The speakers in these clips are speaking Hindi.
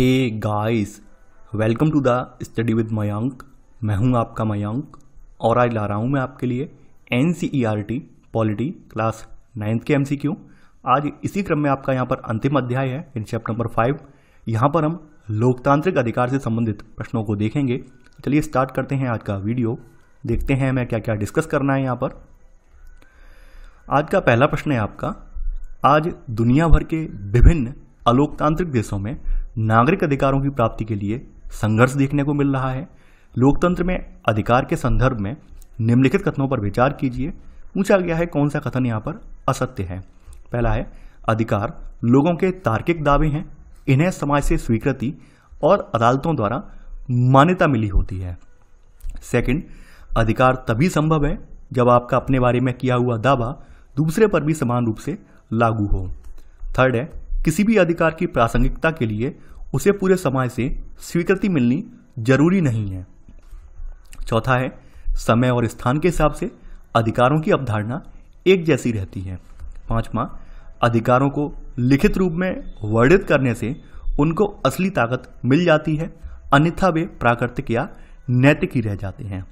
hey guys welcome to the study with Mayank मैं हूं आपका मयांक और आज ला रहा हूं मैं आपके लिए N C E R T polity class ninth के एम सी क्यू आज इसी क्रम में आपका यहाँ पर अंतिम अध्याय है इन चैप्टर नंबर फाइव यहाँ पर हम लोकतांत्रिक अधिकार से संबंधित प्रश्नों को देखेंगे चलिए स्टार्ट करते हैं आज का वीडियो देखते हैं हमें क्या क्या डिस्कस करना है यहाँ पर आज का पहला प्रश्न है आपका आज दुनिया भर के विभिन्न अलोकतांत्रिक देशों में नागरिक अधिकारों की प्राप्ति के लिए संघर्ष देखने को मिल रहा है लोकतंत्र में अधिकार के संदर्भ में निम्नलिखित कथनों पर विचार कीजिए पूछा गया है कौन सा कथन यहाँ पर असत्य है पहला है अधिकार लोगों के तार्किक दावे हैं इन्हें समाज से स्वीकृति और अदालतों द्वारा मान्यता मिली होती है सेकंड अधिकार तभी संभव है जब आपका अपने बारे में किया हुआ दावा दूसरे पर भी समान रूप से लागू हो थर्ड है किसी भी अधिकार की प्रासंगिकता के लिए उसे पूरे समाज से स्वीकृति मिलनी जरूरी नहीं है चौथा है समय और स्थान के हिसाब से अधिकारों की अवधारणा एक जैसी रहती है पांचवा अधिकारों को लिखित रूप में वर्णित करने से उनको असली ताकत मिल जाती है अन्यथा वे प्राकृतिक या नैतिक ही रह जाते हैं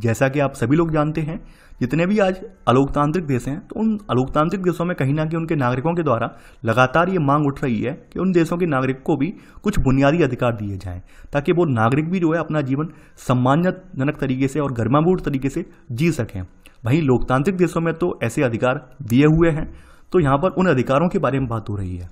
जैसा कि आप सभी लोग जानते हैं जितने भी आज अलोकतांत्रिक देश हैं तो उन अलोकतांत्रिक देशों में कहीं ना कहीं उनके नागरिकों के द्वारा लगातार ये मांग उठ रही है कि उन देशों के नागरिक को भी कुछ बुनियादी अधिकार दिए जाएं ताकि वो नागरिक भी जो है अपना जीवन सम्मानजनक तरीके से और गर्माबूट तरीके से जी सकें वहीं लोकतांत्रिक देशों में तो ऐसे अधिकार दिए हुए हैं तो यहाँ पर उन अधिकारों के बारे में बात हो रही है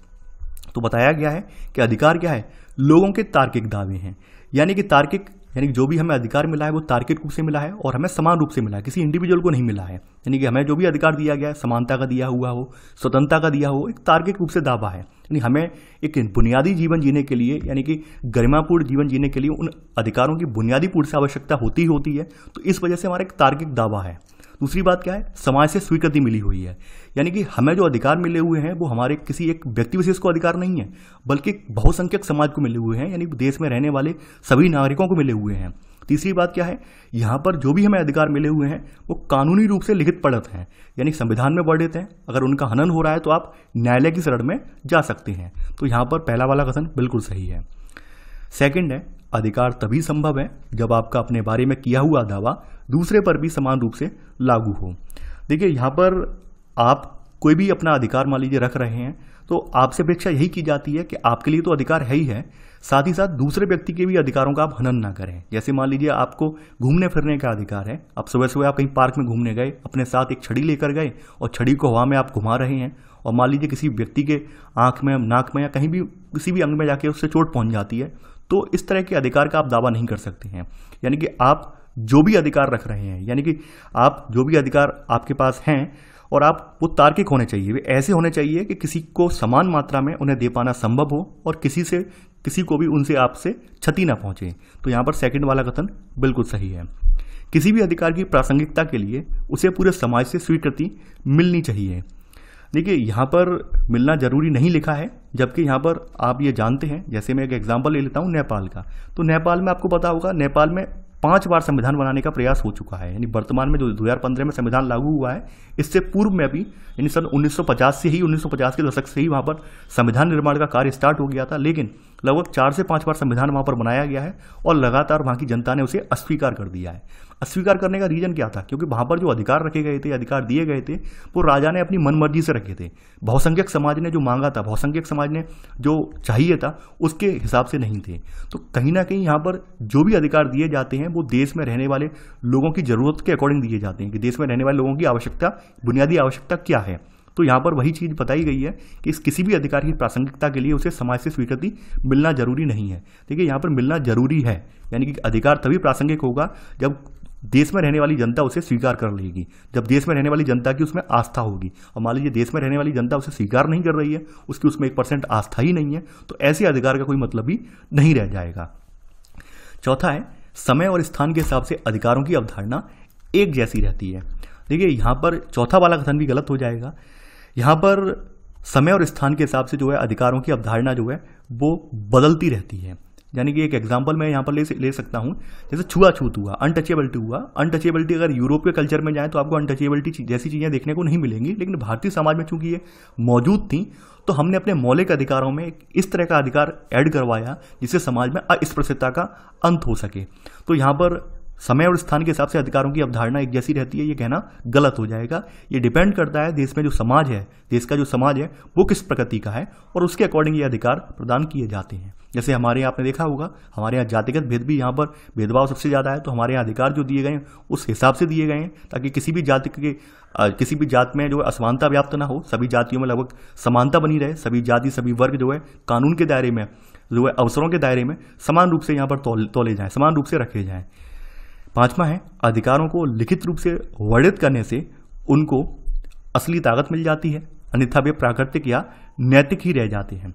तो बताया गया है कि अधिकार क्या है लोगों के तार्किक दावे हैं यानी कि तार्किक यानी कि जो भी हमें अधिकार मिला है वो तार्किक रूप से मिला है और हमें समान रूप से मिला है किसी इंडिविजुअल को नहीं मिला है यानी कि हमें जो भी अधिकार दिया गया है समानता का दिया हुआ हो स्वतंत्रता का दिया हो एक तार्किक रूप से दावा है यानी हमें एक बुनियादी जीवन जीने के लिए यानी कि गरिमापूर्ण जीवन जीने के लिए उन अधिकारों की बुनियादी पूर्ण से आवश्यकता होती ही होती है तो इस वजह से हमारा एक तार्किक दावा है दूसरी बात क्या है समाज से स्वीकृति मिली हुई है यानी कि हमें जो अधिकार मिले हुए हैं वो हमारे किसी एक व्यक्ति विशेष को अधिकार नहीं है बल्कि बहुसंख्यक समाज को मिले हुए हैं यानी देश में रहने वाले सभी नागरिकों को मिले हुए हैं तीसरी बात क्या है यहाँ पर जो भी हमें अधिकार मिले हुए हैं वो कानूनी रूप से लिखित पड़त हैं यानी संविधान में वर्णित हैं अगर उनका हनन हो रहा है तो आप न्यायालय की शरण में जा सकते हैं तो यहाँ पर पहला वाला कथन बिल्कुल सही है सेकेंड है अधिकार तभी संभव है जब आपका अपने बारे में किया हुआ दावा दूसरे पर भी समान रूप से लागू हो देखिए यहाँ पर आप कोई भी अपना अधिकार मान लीजिए रख रहे हैं तो आपसे अपेक्षा यही की जाती है कि आपके लिए तो अधिकार है ही है साथ ही साथ दूसरे व्यक्ति के भी अधिकारों का आप हनन ना करें जैसे मान लीजिए आपको घूमने फिरने का अधिकार है आप सुबह सुबह आप कहीं पार्क में घूमने गए अपने साथ एक छड़ी लेकर गए और छड़ी को हवा में आप घुमा रहे हैं और मान लीजिए किसी व्यक्ति के आँख में नाक में या कहीं भी किसी भी अंग में जाके उससे चोट पहुँच जाती है तो इस तरह के अधिकार का आप दावा नहीं कर सकते हैं यानी कि आप जो भी अधिकार रख रहे हैं यानी कि आप जो भी अधिकार आपके पास हैं और आप वो तार्किक होने चाहिए वे ऐसे होने चाहिए कि किसी को समान मात्रा में उन्हें दे पाना संभव हो और किसी से किसी को भी उनसे आपसे क्षति ना पहुंचे तो यहाँ पर सेकंड वाला कथन बिल्कुल सही है किसी भी अधिकार की प्रासंगिकता के लिए उसे पूरे समाज से स्वीकृति मिलनी चाहिए देखिए यहाँ पर मिलना ज़रूरी नहीं लिखा है जबकि यहाँ पर आप ये जानते हैं जैसे मैं एक एग्जाम्पल ले लेता हूँ नेपाल का तो नेपाल में आपको पता होगा नेपाल में पांच बार संविधान बनाने का प्रयास हो चुका है यानी वर्तमान में जो दो हज़ार पंद्रह में संविधान लागू हुआ है इससे पूर्व में भी यानी सन 1950 से ही 1950 के दशक से ही वहाँ पर संविधान निर्माण का कार्य स्टार्ट हो गया था लेकिन लगभग चार से पाँच बार संविधान वहाँ पर बनाया गया है और लगातार वहाँ की जनता ने उसे अस्वीकार कर दिया है अस्वीकार करने का रीज़न क्या था क्योंकि वहाँ पर जो अधिकार रखे गए थे अधिकार दिए गए थे वो राजा ने अपनी मनमर्जी से रखे थे बहुसंख्यक समाज ने जो मांगा था बहुसंख्यक समाज ने जो चाहिए था उसके हिसाब से नहीं थे तो कहीं ना कहीं यहाँ पर जो भी अधिकार दिए जाते हैं वो देश में रहने वाले लोगों की ज़रूरत के अकॉर्डिंग दिए जाते हैं कि देश में रहने वाले लोगों की आवश्यकता बुनियादी आवश्यकता क्या है तो यहाँ पर वही चीज़ बताई गई है कि इस किसी भी अधिकार की प्रासंगिकता के लिए उसे समाज से स्वीकृति मिलना जरूरी नहीं है देखिए यहाँ पर मिलना जरूरी है यानी कि अधिकार तभी प्रासंगिक होगा जब देश में रहने वाली जनता उसे स्वीकार कर लेगी जब देश में रहने वाली जनता की उसमें आस्था होगी और मान लीजिए देश में रहने वाली जनता उसे स्वीकार नहीं कर रही है उसकी उसमें एक परसेंट आस्था ही नहीं है तो ऐसे अधिकार का कोई मतलब ही नहीं रह जाएगा चौथा है समय और स्थान के हिसाब से अधिकारों की अवधारणा एक जैसी रहती है देखिए यहाँ पर चौथा वाला कथन भी गलत हो जाएगा यहाँ पर समय और स्थान के हिसाब से जो है अधिकारों की अवधारणा जो है वो बदलती रहती है यानी कि एक एग्जाम्पल मैं यहाँ पर ले ले सकता हूँ जैसे छुआछूत हुआ अनटचेबलिटी हुआ अनटचेबलिटी अगर यूरोप के कल्चर में जाएँ तो आपको अनटचेबलिटी जैसी चीज़ें देखने को नहीं मिलेंगी लेकिन भारतीय समाज में चूंकि ये मौजूद थी तो हमने अपने मौलिक अधिकारों में इस तरह का अधिकार ऐड करवाया जिससे समाज में अस्पृश्यता का अंत हो सके तो यहाँ पर समय और स्थान के हिसाब से अधिकारों की अवधारणा एक जैसी रहती है ये कहना गलत हो जाएगा ये डिपेंड करता है देश में जो समाज है देश का जो समाज है वो किस प्रकृति का है और उसके अकॉर्डिंग ये अधिकार प्रदान किए जाते हैं जैसे हमारे यहाँ आपने देखा होगा हमारे यहाँ जातिगत भेद भी यहाँ पर भेदभाव सबसे ज़्यादा है तो हमारे यहाँ अधिकार जो दिए गए हैं उस हिसाब से दिए गए हैं ताकि किसी भी जाति के किसी भी जात में जो असमानता व्याप्त ना हो सभी जातियों में लगभग समानता बनी रहे सभी जाति सभी वर्ग जो है कानून के दायरे में जो है अवसरों के दायरे में समान रूप से यहाँ पर तोले जाएँ समान रूप से रखे जाएँ पांचवा है अधिकारों को लिखित रूप से वर्णित करने से उनको असली ताकत मिल जाती है अन्यथा वे प्राकृतिक या नैतिक ही रह जाते हैं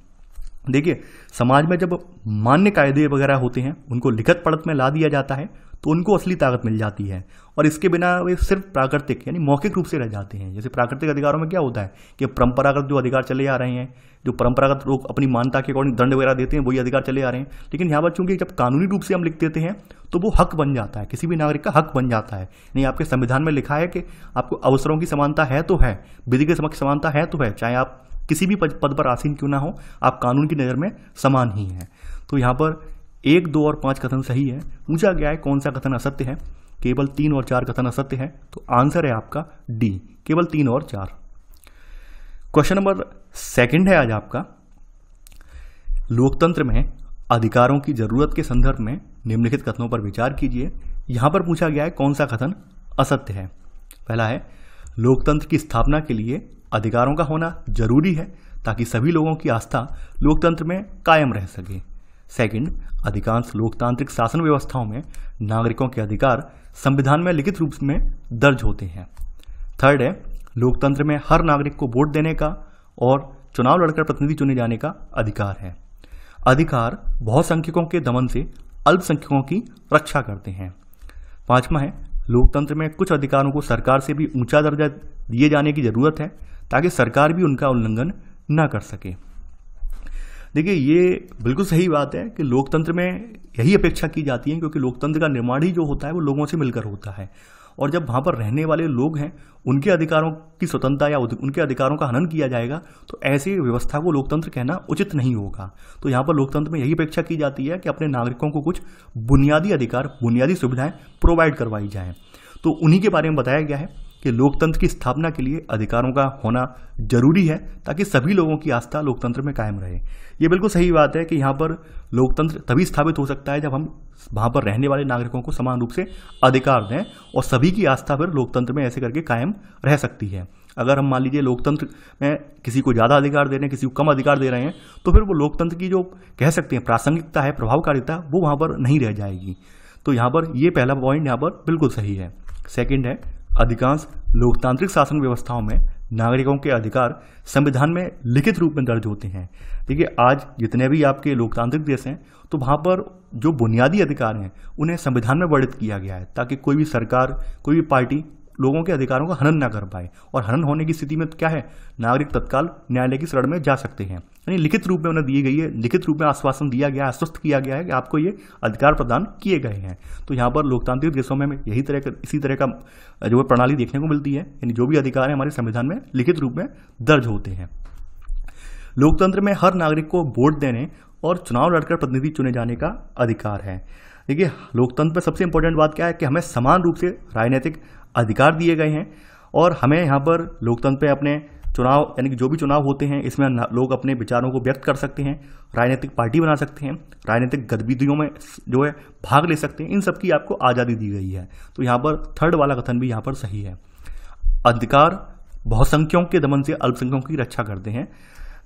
देखिए समाज में जब मान्य कायदे वगैरह होते हैं उनको लिखित पढ़त में ला दिया जाता है तो उनको असली ताकत मिल जाती है और इसके बिना वे सिर्फ प्राकृतिक यानी मौखिक रूप से रह जाते हैं जैसे प्राकृतिक अधिकारों में क्या होता है कि परंपरागत जो अधिकार चले आ रहे हैं जो परंपरागत लोग अपनी मानता के अकॉर्डिंग दंड वगैरह देते हैं वही अधिकार चले आ रहे हैं लेकिन यहाँ पर चूंकि जब कानूनी रूप से हम लिख देते हैं तो वो हक बन जाता है किसी भी नागरिक का हक बन जाता है यानी आपके संविधान में लिखा है कि आपको अवसरों की समानता है तो है विधि के समक्ष समानता है तो है चाहे आप किसी भी पद पर आसीन क्यों ना हो आप कानून की नज़र में समान ही हैं तो यहाँ पर एक दो और पांच कथन सही है पूछा गया है कौन सा कथन असत्य है केवल तीन और चार कथन असत्य है तो आंसर है आपका डी केवल तीन और चार क्वेश्चन नंबर सेकंड है आज आपका लोकतंत्र में अधिकारों की जरूरत के संदर्भ में निम्नलिखित कथनों पर विचार कीजिए यहां पर पूछा गया है कौन सा कथन असत्य है पहला है लोकतंत्र की स्थापना के लिए अधिकारों का होना जरूरी है ताकि सभी लोगों की आस्था लोकतंत्र में कायम रह सके सेकंड अधिकांश लोकतांत्रिक शासन व्यवस्थाओं में नागरिकों के अधिकार संविधान में लिखित रूप में दर्ज होते हैं थर्ड है लोकतंत्र में हर नागरिक को वोट देने का और चुनाव लड़कर प्रतिनिधि चुने जाने का अधिकार है अधिकार बहुसंख्यकों के दमन से अल्पसंख्यकों की रक्षा करते हैं पांचवा है लोकतंत्र में कुछ अधिकारों को सरकार से भी ऊंचा दर्जा दिए जाने की ज़रूरत है ताकि सरकार भी उनका उल्लंघन न कर सके देखिए ये बिल्कुल सही बात है कि लोकतंत्र में यही अपेक्षा की जाती है क्योंकि लोकतंत्र का निर्माण ही जो होता है वो लोगों से मिलकर होता है और जब वहाँ पर रहने वाले लोग हैं उनके अधिकारों की स्वतंत्रता या उनके अधिकारों का हनन किया जाएगा तो ऐसी व्यवस्था को लोकतंत्र कहना उचित नहीं होगा तो यहाँ पर लोकतंत्र में यही अपेक्षा की जाती है कि अपने नागरिकों को कुछ बुनियादी अधिकार बुनियादी सुविधाएँ प्रोवाइड करवाई जाएँ तो उन्हीं के बारे में बताया गया है कि लोकतंत्र की स्थापना के लिए अधिकारों का होना जरूरी है ताकि सभी लोगों की आस्था लोकतंत्र में कायम रहे ये बिल्कुल सही बात है कि यहाँ पर लोकतंत्र तभी स्थापित हो सकता है जब हम वहाँ पर रहने वाले नागरिकों को समान रूप से अधिकार दें और सभी की आस्था फिर लोकतंत्र में ऐसे करके कायम रह सकती है अगर हम मान लीजिए लोकतंत्र में किसी को ज़्यादा अधिकार दे रहे हैं किसी को कम अधिकार दे रहे हैं तो फिर वो लोकतंत्र की जो कह सकते हैं प्रासंगिकता है प्रभावकारिता वो वहाँ पर नहीं रह जाएगी तो यहाँ पर ये पहला पॉइंट यहाँ पर बिल्कुल सही है सेकेंड है अधिकांश लोकतांत्रिक शासन व्यवस्थाओं में नागरिकों के अधिकार संविधान में लिखित रूप में दर्ज होते हैं देखिए आज जितने भी आपके लोकतांत्रिक देश हैं तो वहाँ पर जो बुनियादी अधिकार हैं उन्हें संविधान में वर्णित किया गया है ताकि कोई भी सरकार कोई भी पार्टी लोगों के अधिकारों का हनन ना कर पाए और हनन होने की स्थिति में क्या है नागरिक तत्काल न्यायालय की शरण में जा सकते हैं यानी लिखित रूप में उन्हें दी गई है लिखित रूप में आश्वासन दिया गया आश्वस्त किया गया है कि आपको ये अधिकार प्रदान किए गए हैं तो यहाँ पर लोकतांत्रिक देशों में यही तरह का इसी तरह का जो प्रणाली देखने को मिलती है यानी जो भी अधिकार है हमारे संविधान में लिखित रूप में दर्ज होते हैं लोकतंत्र में हर नागरिक को वोट देने और चुनाव लड़कर प्रतिनिधि चुने जाने का अधिकार है देखिए लोकतंत्र में सबसे इंपॉर्टेंट बात क्या है कि हमें समान रूप से राजनीतिक अधिकार दिए गए हैं और हमें यहाँ पर लोकतंत्र पे अपने चुनाव यानी कि जो भी चुनाव होते हैं इसमें लोग अपने विचारों को व्यक्त कर सकते हैं राजनीतिक पार्टी बना सकते हैं राजनीतिक गतिविधियों में जो है भाग ले सकते हैं इन सब की आपको आज़ादी दी गई है तो यहाँ पर थर्ड वाला कथन भी यहाँ पर सही है अधिकार बहुसंख्यकों के दमन से अल्पसंख्यकों की रक्षा करते हैं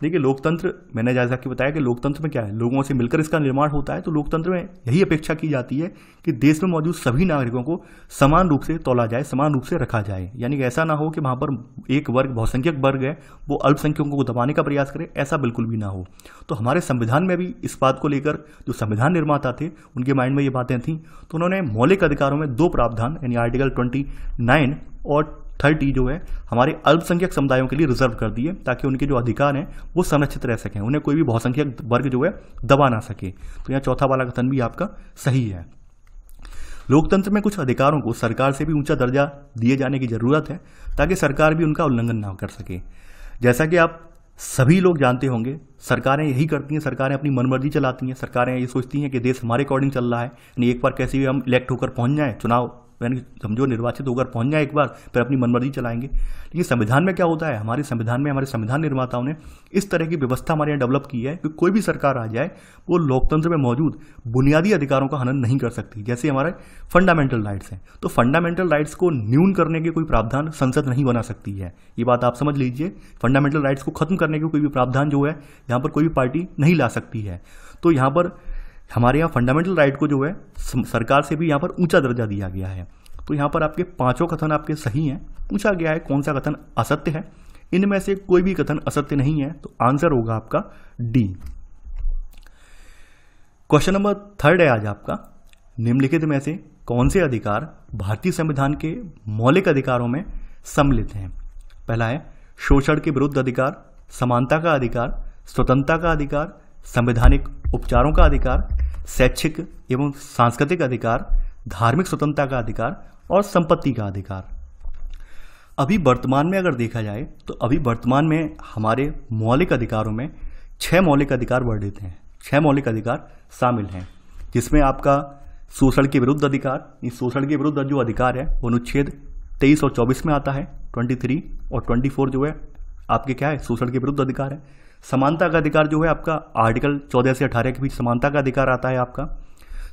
देखिए लोकतंत्र मैंने जैसा कि बताया कि लोकतंत्र में क्या है लोगों से मिलकर इसका निर्माण होता है तो लोकतंत्र में यही अपेक्षा की जाती है कि देश में मौजूद सभी नागरिकों को समान रूप से तोला जाए समान रूप से रखा जाए यानी कि ऐसा ना हो कि वहाँ पर एक वर्ग बहुसंख्यक वर्ग है वो अल्पसंख्यकों को दबाने का प्रयास करे ऐसा बिल्कुल भी ना हो तो हमारे संविधान में भी इस बात को लेकर जो संविधान निर्माता थे उनके माइंड में ये बातें थीं तो उन्होंने मौलिक अधिकारों में दो प्रावधान यानी आर्टिकल ट्वेंटी और थर्टी जो है हमारे अल्पसंख्यक समुदायों के लिए रिजर्व कर दिए ताकि उनके जो अधिकार हैं वो संरक्षित रह सकें उन्हें कोई भी बहुसंख्यक वर्ग जो है दबा ना सके तो यहाँ चौथा वाला कथन भी आपका सही है लोकतंत्र में कुछ अधिकारों को सरकार से भी ऊंचा दर्जा दिए जाने की ज़रूरत है ताकि सरकार भी उनका उल्लंघन ना कर सके जैसा कि आप सभी लोग जानते होंगे सरकारें यही करती हैं सरकारें अपनी मनमर्जी चलाती हैं सरकारें ये सोचती हैं कि देश हमारे अकॉर्डिंग चल रहा है नहीं एक बार कैसे भी हम इलेक्ट होकर पहुंच जाएं चुनाव यानी समझो निर्वाचित होकर पहुंच जाए एक बार फिर अपनी मनमर्जी चलाएंगे लेकिन संविधान में क्या होता है हमारे संविधान में हमारे संविधान निर्माताओं ने इस तरह की व्यवस्था हमारे यहाँ डेवलप की है कि कोई भी सरकार आ जाए वो लोकतंत्र में मौजूद बुनियादी अधिकारों का हनन नहीं कर सकती जैसे हमारे फंडामेंटल राइट्स हैं तो फंडामेंटल राइट्स को न्यून करने के कोई प्रावधान संसद नहीं बना सकती है ये बात आप समझ लीजिए फंडामेंटल राइट्स को खत्म करने के कोई भी प्रावधान जो है यहाँ पर कोई भी पार्टी नहीं ला सकती है तो यहाँ पर हमारे यहाँ फंडामेंटल राइट को जो है सरकार से भी यहाँ पर ऊंचा दर्जा दिया गया है तो यहाँ पर आपके पांचों कथन आपके सही हैं पूछा गया है कौन सा कथन असत्य है इनमें से कोई भी कथन असत्य नहीं है तो आंसर होगा आपका डी क्वेश्चन नंबर थर्ड है आज आपका निम्नलिखित में से कौन से अधिकार भारतीय संविधान के मौलिक अधिकारों में सम्मिलित हैं पहला है शोषण के विरुद्ध अधिकार समानता का अधिकार स्वतंत्रता का अधिकार संवैधानिक उपचारों का अधिकार शैक्षिक एवं सांस्कृतिक अधिकार धार्मिक स्वतंत्रता का अधिकार और संपत्ति का अधिकार अभी वर्तमान में अगर देखा जाए तो अभी वर्तमान में हमारे मौलिक अधिकारों में छह मौलिक अधिकार वर्णित हैं छह मौलिक अधिकार शामिल हैं जिसमें आपका शोषण के विरुद्ध अधिकार इस शोषण के विरुद्ध जो अधिकार है वो अनुच्छेद तेईस और चौबीस में आता है ट्वेंटी थ्री और ट्वेंटी फोर जो है आपके क्या है शोषण के विरुद्ध अधिकार है समानता का अधिकार जो है आपका आर्टिकल 14 से 18 के बीच समानता का अधिकार आता है आपका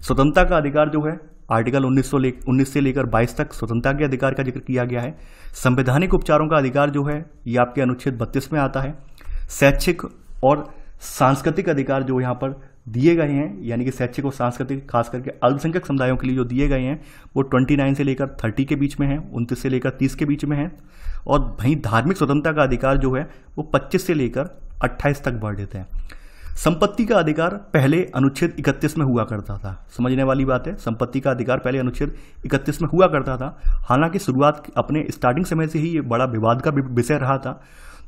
स्वतंत्रता का अधिकार जो है आर्टिकल 19 ले उन्नीस से लेकर 22 तक स्वतंत्रता के अधिकार का जिक्र किया गया है संवैधानिक उपचारों का अधिकार जो है ये आपके अनुच्छेद बत्तीस में आता है शैक्षिक और सांस्कृतिक अधिकार जो यहाँ पर दिए गए हैं यानी कि शैक्षिक और सांस्कृतिक खास करके अल्पसंख्यक समुदायों के लिए जो दिए गए हैं वो 29 से लेकर 30 के बीच में हैं उनतीस से लेकर 30 के बीच में हैं और वहीं धार्मिक स्वतंत्रता का अधिकार जो है वो 25 से लेकर 28 तक बढ़ देते हैं संपत्ति का अधिकार पहले अनुच्छेद 31 में हुआ करता था समझने वाली बात है संपत्ति का अधिकार पहले अनुच्छेद 31 में हुआ करता था हालांकि शुरुआत अपने स्टार्टिंग समय से ही ये बड़ा विवाद का विषय रहा था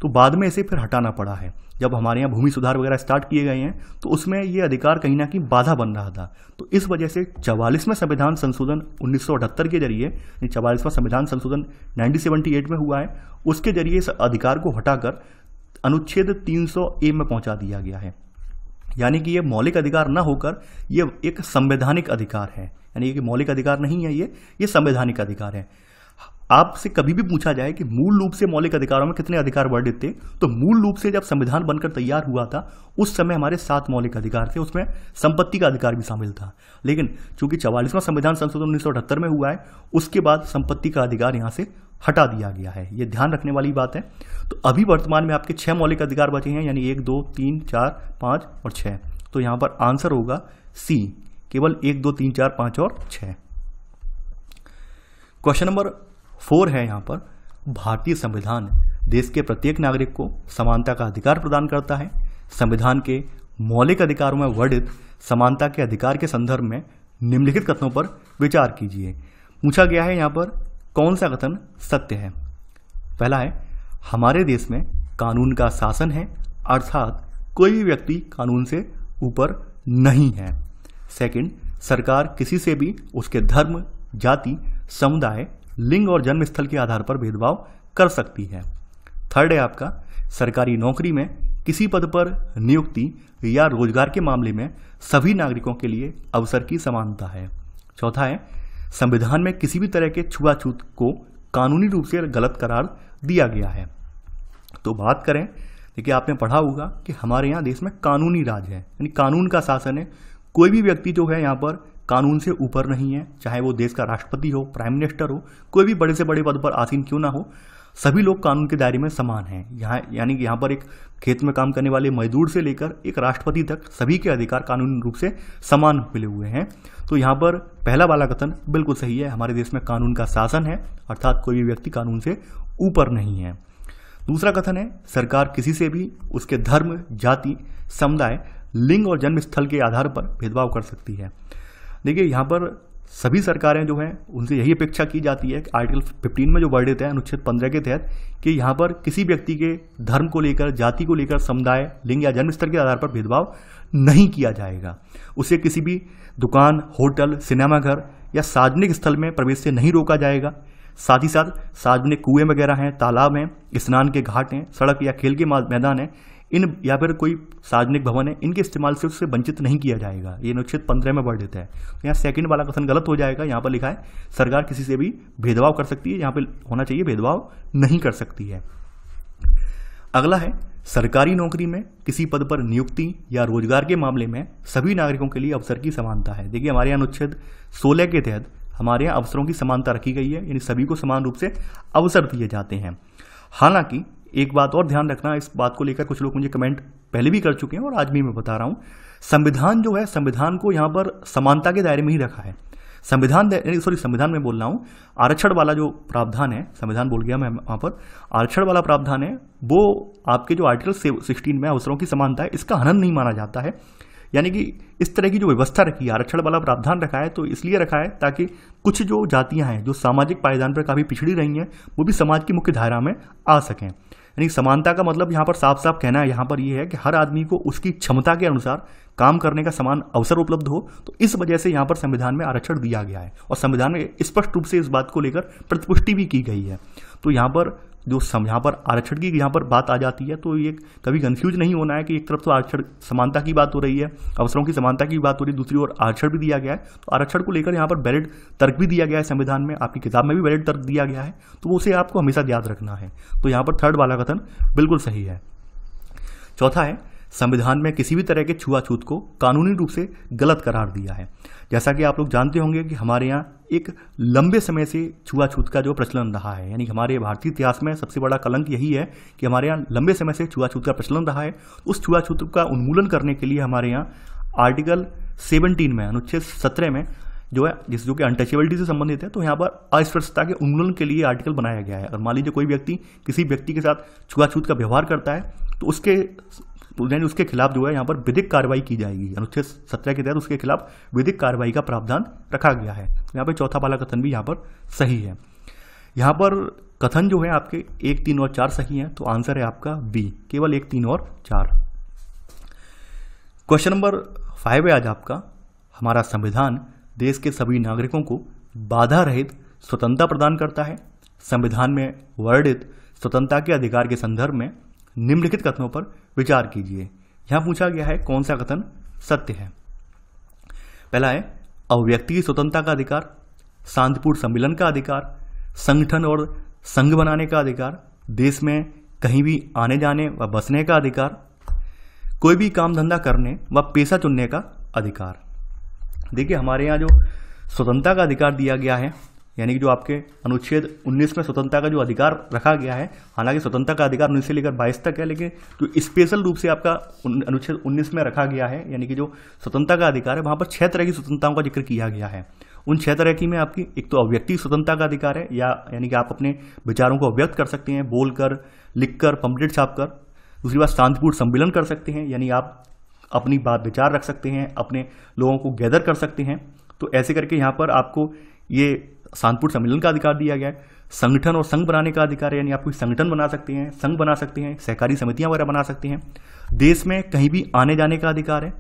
तो बाद में इसे फिर हटाना पड़ा है जब हमारे यहाँ भूमि सुधार वगैरह स्टार्ट किए गए हैं तो उसमें ये अधिकार कहीं ना कहीं बाधा बन रहा था तो इस वजह से चवालीसवें संविधान संशोधन उन्नीस के जरिए चवालीसवां संविधान संशोधन नाइनटीन में हुआ है उसके जरिए इस अधिकार को हटाकर अनुच्छेद तीन ए में पहुंचा दिया गया है यानी कि ये मौलिक अधिकार न होकर ये एक संवैधानिक अधिकार है यानी कि मौलिक अधिकार नहीं है ये ये संवैधानिक अधिकार है आपसे कभी भी पूछा जाए कि मूल रूप से मौलिक अधिकारों में कितने अधिकार वर्णित थे तो मूल रूप से जब संविधान बनकर तैयार हुआ था उस समय हमारे सात मौलिक अधिकार थे उसमें संपत्ति का अधिकार भी शामिल था लेकिन चूंकि चवालीसवां संविधान संशोधन उन्नीस में हुआ है उसके बाद संपत्ति का अधिकार यहां से हटा दिया गया है ये ध्यान रखने वाली बात है तो अभी वर्तमान में आपके छह मौलिक अधिकार बचे हैं यानी एक दो तीन चार पांच और छह तो यहां पर आंसर होगा सी केवल एक दो तीन चार पांच और छह क्वेश्चन नंबर फोर है यहाँ पर भारतीय संविधान देश के प्रत्येक नागरिक को समानता का अधिकार प्रदान करता है संविधान के मौलिक अधिकारों में वर्णित समानता के अधिकार के संदर्भ में निम्नलिखित कथनों पर विचार कीजिए पूछा गया है यहाँ पर कौन सा कथन सत्य है पहला है हमारे देश में कानून का शासन है अर्थात कोई भी व्यक्ति कानून से ऊपर नहीं है सेकंड सरकार किसी से भी उसके धर्म जाति समुदाय लिंग और जन्म स्थल के आधार पर भेदभाव कर सकती है थर्ड है आपका सरकारी नौकरी में किसी पद पर नियुक्ति या रोजगार के मामले में सभी नागरिकों के लिए अवसर की समानता है चौथा है संविधान में किसी भी तरह के छुआछूत को कानूनी रूप से गलत करार दिया गया है तो बात करें देखिए आपने पढ़ा होगा कि हमारे यहाँ देश में कानूनी राज है यानी कानून का शासन है कोई भी व्यक्ति जो है यहाँ पर कानून से ऊपर नहीं है चाहे वो देश का राष्ट्रपति हो प्राइम मिनिस्टर हो कोई भी बड़े से बड़े पद पर आसीन क्यों ना हो सभी लोग कानून के दायरे में समान हैं यहाँ यानी कि यहाँ पर एक खेत में काम करने वाले मजदूर से लेकर एक राष्ट्रपति तक सभी के अधिकार कानूनी रूप से समान मिले हुए हैं तो यहाँ पर पहला वाला कथन बिल्कुल सही है हमारे देश में कानून का शासन है अर्थात कोई भी व्यक्ति कानून से ऊपर नहीं है दूसरा कथन है सरकार किसी से भी उसके धर्म जाति समुदाय लिंग और जन्म स्थल के आधार पर भेदभाव कर सकती है देखिए यहाँ पर सभी सरकारें जो हैं उनसे यही अपेक्षा की जाती है कि आर्टिकल 15 में जो वर्डित है अनुच्छेद 15 के तहत कि यहाँ पर किसी व्यक्ति के धर्म को लेकर जाति को लेकर समुदाय लिंग या जन्म स्तर के आधार पर भेदभाव नहीं किया जाएगा उसे किसी भी दुकान होटल सिनेमाघर या सार्वजनिक स्थल में प्रवेश से नहीं रोका जाएगा साथ ही साथ सार्वजनिक कुएं वगैरह हैं तालाब हैं स्नान के घाट हैं सड़क या खेल के मैदान हैं इन या फिर कोई सार्वजनिक भवन है इनके इस्तेमाल से उससे वंचित नहीं किया जाएगा ये अनुच्छेद पंद्रह में बढ़ देता है तो यहाँ सेकंड वाला कथन गलत हो जाएगा यहाँ पर लिखा है सरकार किसी से भी भेदभाव कर सकती है यहाँ पर होना चाहिए भेदभाव नहीं कर सकती है अगला है सरकारी नौकरी में किसी पद पर नियुक्ति या रोजगार के मामले में सभी नागरिकों के लिए अवसर की समानता है देखिए हमारे यहाँ अनुच्छेद सोलह के तहत हमारे यहाँ अवसरों की समानता रखी गई है यानी सभी को समान रूप से अवसर दिए जाते हैं हालांकि एक बात और ध्यान रखना इस बात को लेकर कुछ लोग मुझे कमेंट पहले भी कर चुके हैं और आज भी मैं बता रहा हूँ संविधान जो है संविधान को यहाँ पर समानता के दायरे में ही रखा है संविधान सॉरी संविधान में बोल रहा हूँ आरक्षण वाला जो प्रावधान है संविधान बोल गया मैं वहाँ पर आरक्षण वाला प्रावधान है वो आपके जो आर्टिकल सिक्सटीन में अवसरों की समानता है इसका हनन नहीं माना जाता है यानी कि इस तरह की जो व्यवस्था रखी है आरक्षण वाला प्रावधान रखा है तो इसलिए रखा है ताकि कुछ जो जातियाँ हैं जो सामाजिक पायदान पर काफ़ी पिछड़ी रही हैं वो भी समाज की मुख्य धारा में आ सकें यानी समानता का मतलब यहाँ पर साफ साफ कहना है यहाँ पर यह है कि हर आदमी को उसकी क्षमता के अनुसार काम करने का समान अवसर उपलब्ध हो तो इस वजह से यहाँ पर संविधान में आरक्षण दिया गया है और संविधान में स्पष्ट रूप से इस बात को लेकर प्रतिपुष्टि भी की गई है तो यहाँ पर जो यहाँ पर आरक्षण की यहाँ पर बात आ जाती है तो ये कभी कन्फ्यूज नहीं होना है कि एक तरफ तो आरक्षण समानता की बात हो रही है अवसरों की समानता की बात हो रही है दूसरी ओर आरक्षण भी दिया गया है तो आरक्षण को लेकर यहाँ पर वैलिड तर्क भी दिया गया है संविधान में आपकी किताब में भी वैलिड तर्क दिया गया है तो उसे आपको हमेशा याद रखना है तो यहाँ पर थर्ड वाला कथन बिल्कुल सही है चौथा है संविधान में किसी भी तरह के छुआछूत को कानूनी रूप से गलत करार दिया है जैसा कि आप लोग जानते होंगे कि हमारे यहाँ एक लंबे समय से छुआछूत का जो प्रचलन रहा है यानी हमारे भारतीय इतिहास में सबसे बड़ा कलंक यही है कि हमारे यहाँ लंबे समय से छुआछूत का प्रचलन रहा है उस छुआछूत का उन्मूलन करने के लिए हमारे यहाँ आर्टिकल सेवनटीन में अनुच्छेद सत्रह में जो है जिस जो कि अनटचेबिलिटी से संबंधित है तो यहाँ पर अस्पृश्यता के उन्मूलन के लिए आर्टिकल बनाया गया है और मान लीजिए कोई व्यक्ति किसी व्यक्ति के साथ छुआछूत का व्यवहार करता है तो उसके यानी उसके खिलाफ जो है यहाँ पर विधिक कार्रवाई की जाएगी अनुच्छेद सत्रह के तहत उसके खिलाफ विधिक कार्रवाई का प्रावधान रखा गया है यहाँ पर चौथा वाला कथन भी यहाँ पर सही है यहाँ पर कथन जो है आपके एक तीन और चार सही है तो आंसर है आपका बी केवल एक तीन और चार क्वेश्चन नंबर फाइव है आज आपका हमारा संविधान देश के सभी नागरिकों को बाधा रहित स्वतंत्रता प्रदान करता है संविधान में वर्णित स्वतंत्रता के अधिकार के संदर्भ में निम्नलिखित कथनों पर विचार कीजिए यहां पूछा गया है कौन सा कथन सत्य है पहला है अभिव्यक्ति की स्वतंत्रता का अधिकार शांतिपूर्ण सम्मेलन का अधिकार संगठन और संघ बनाने का अधिकार देश में कहीं भी आने जाने व बसने का अधिकार कोई भी काम धंधा करने व पेशा चुनने का अधिकार देखिए हमारे यहाँ जो स्वतंत्रता का अधिकार दिया गया है यानी कि जो आपके अनुच्छेद 19 में स्वतंत्रता का जो अधिकार रखा गया है हालांकि स्वतंत्रता का अधिकार उन्नीस से लेकर बाईस तक है लेकिन जो स्पेशल रूप से आपका अनुच्छेद 19 में रखा गया है यानी कि जो स्वतंत्रता का अधिकार है वहाँ पर छह तरह की स्वतंत्रताओं का जिक्र किया गया है उन छह तरह की में आपकी एक तो अव्यक्ति स्वतंत्रता का अधिकार है या यानी कि आप अपने विचारों को अव्यक्त कर सकते हैं बोलकर लिखकर पंपलेट छाप कर दूसरी बात शांतिपूर्ण सम्मेलन कर सकते हैं यानी आप अपनी बात विचार रख सकते हैं अपने लोगों को गैदर कर सकते हैं तो ऐसे करके यहाँ पर आपको ये शांतपूर्ण सम्मेलन का अधिकार दिया गया है संगठन और संघ बनाने का अधिकार है यानी आप कोई संगठन बना सकते हैं संघ बना सकते हैं सहकारी समितियां वगैरह बना सकते हैं देश में कहीं भी आने जाने का अधिकार है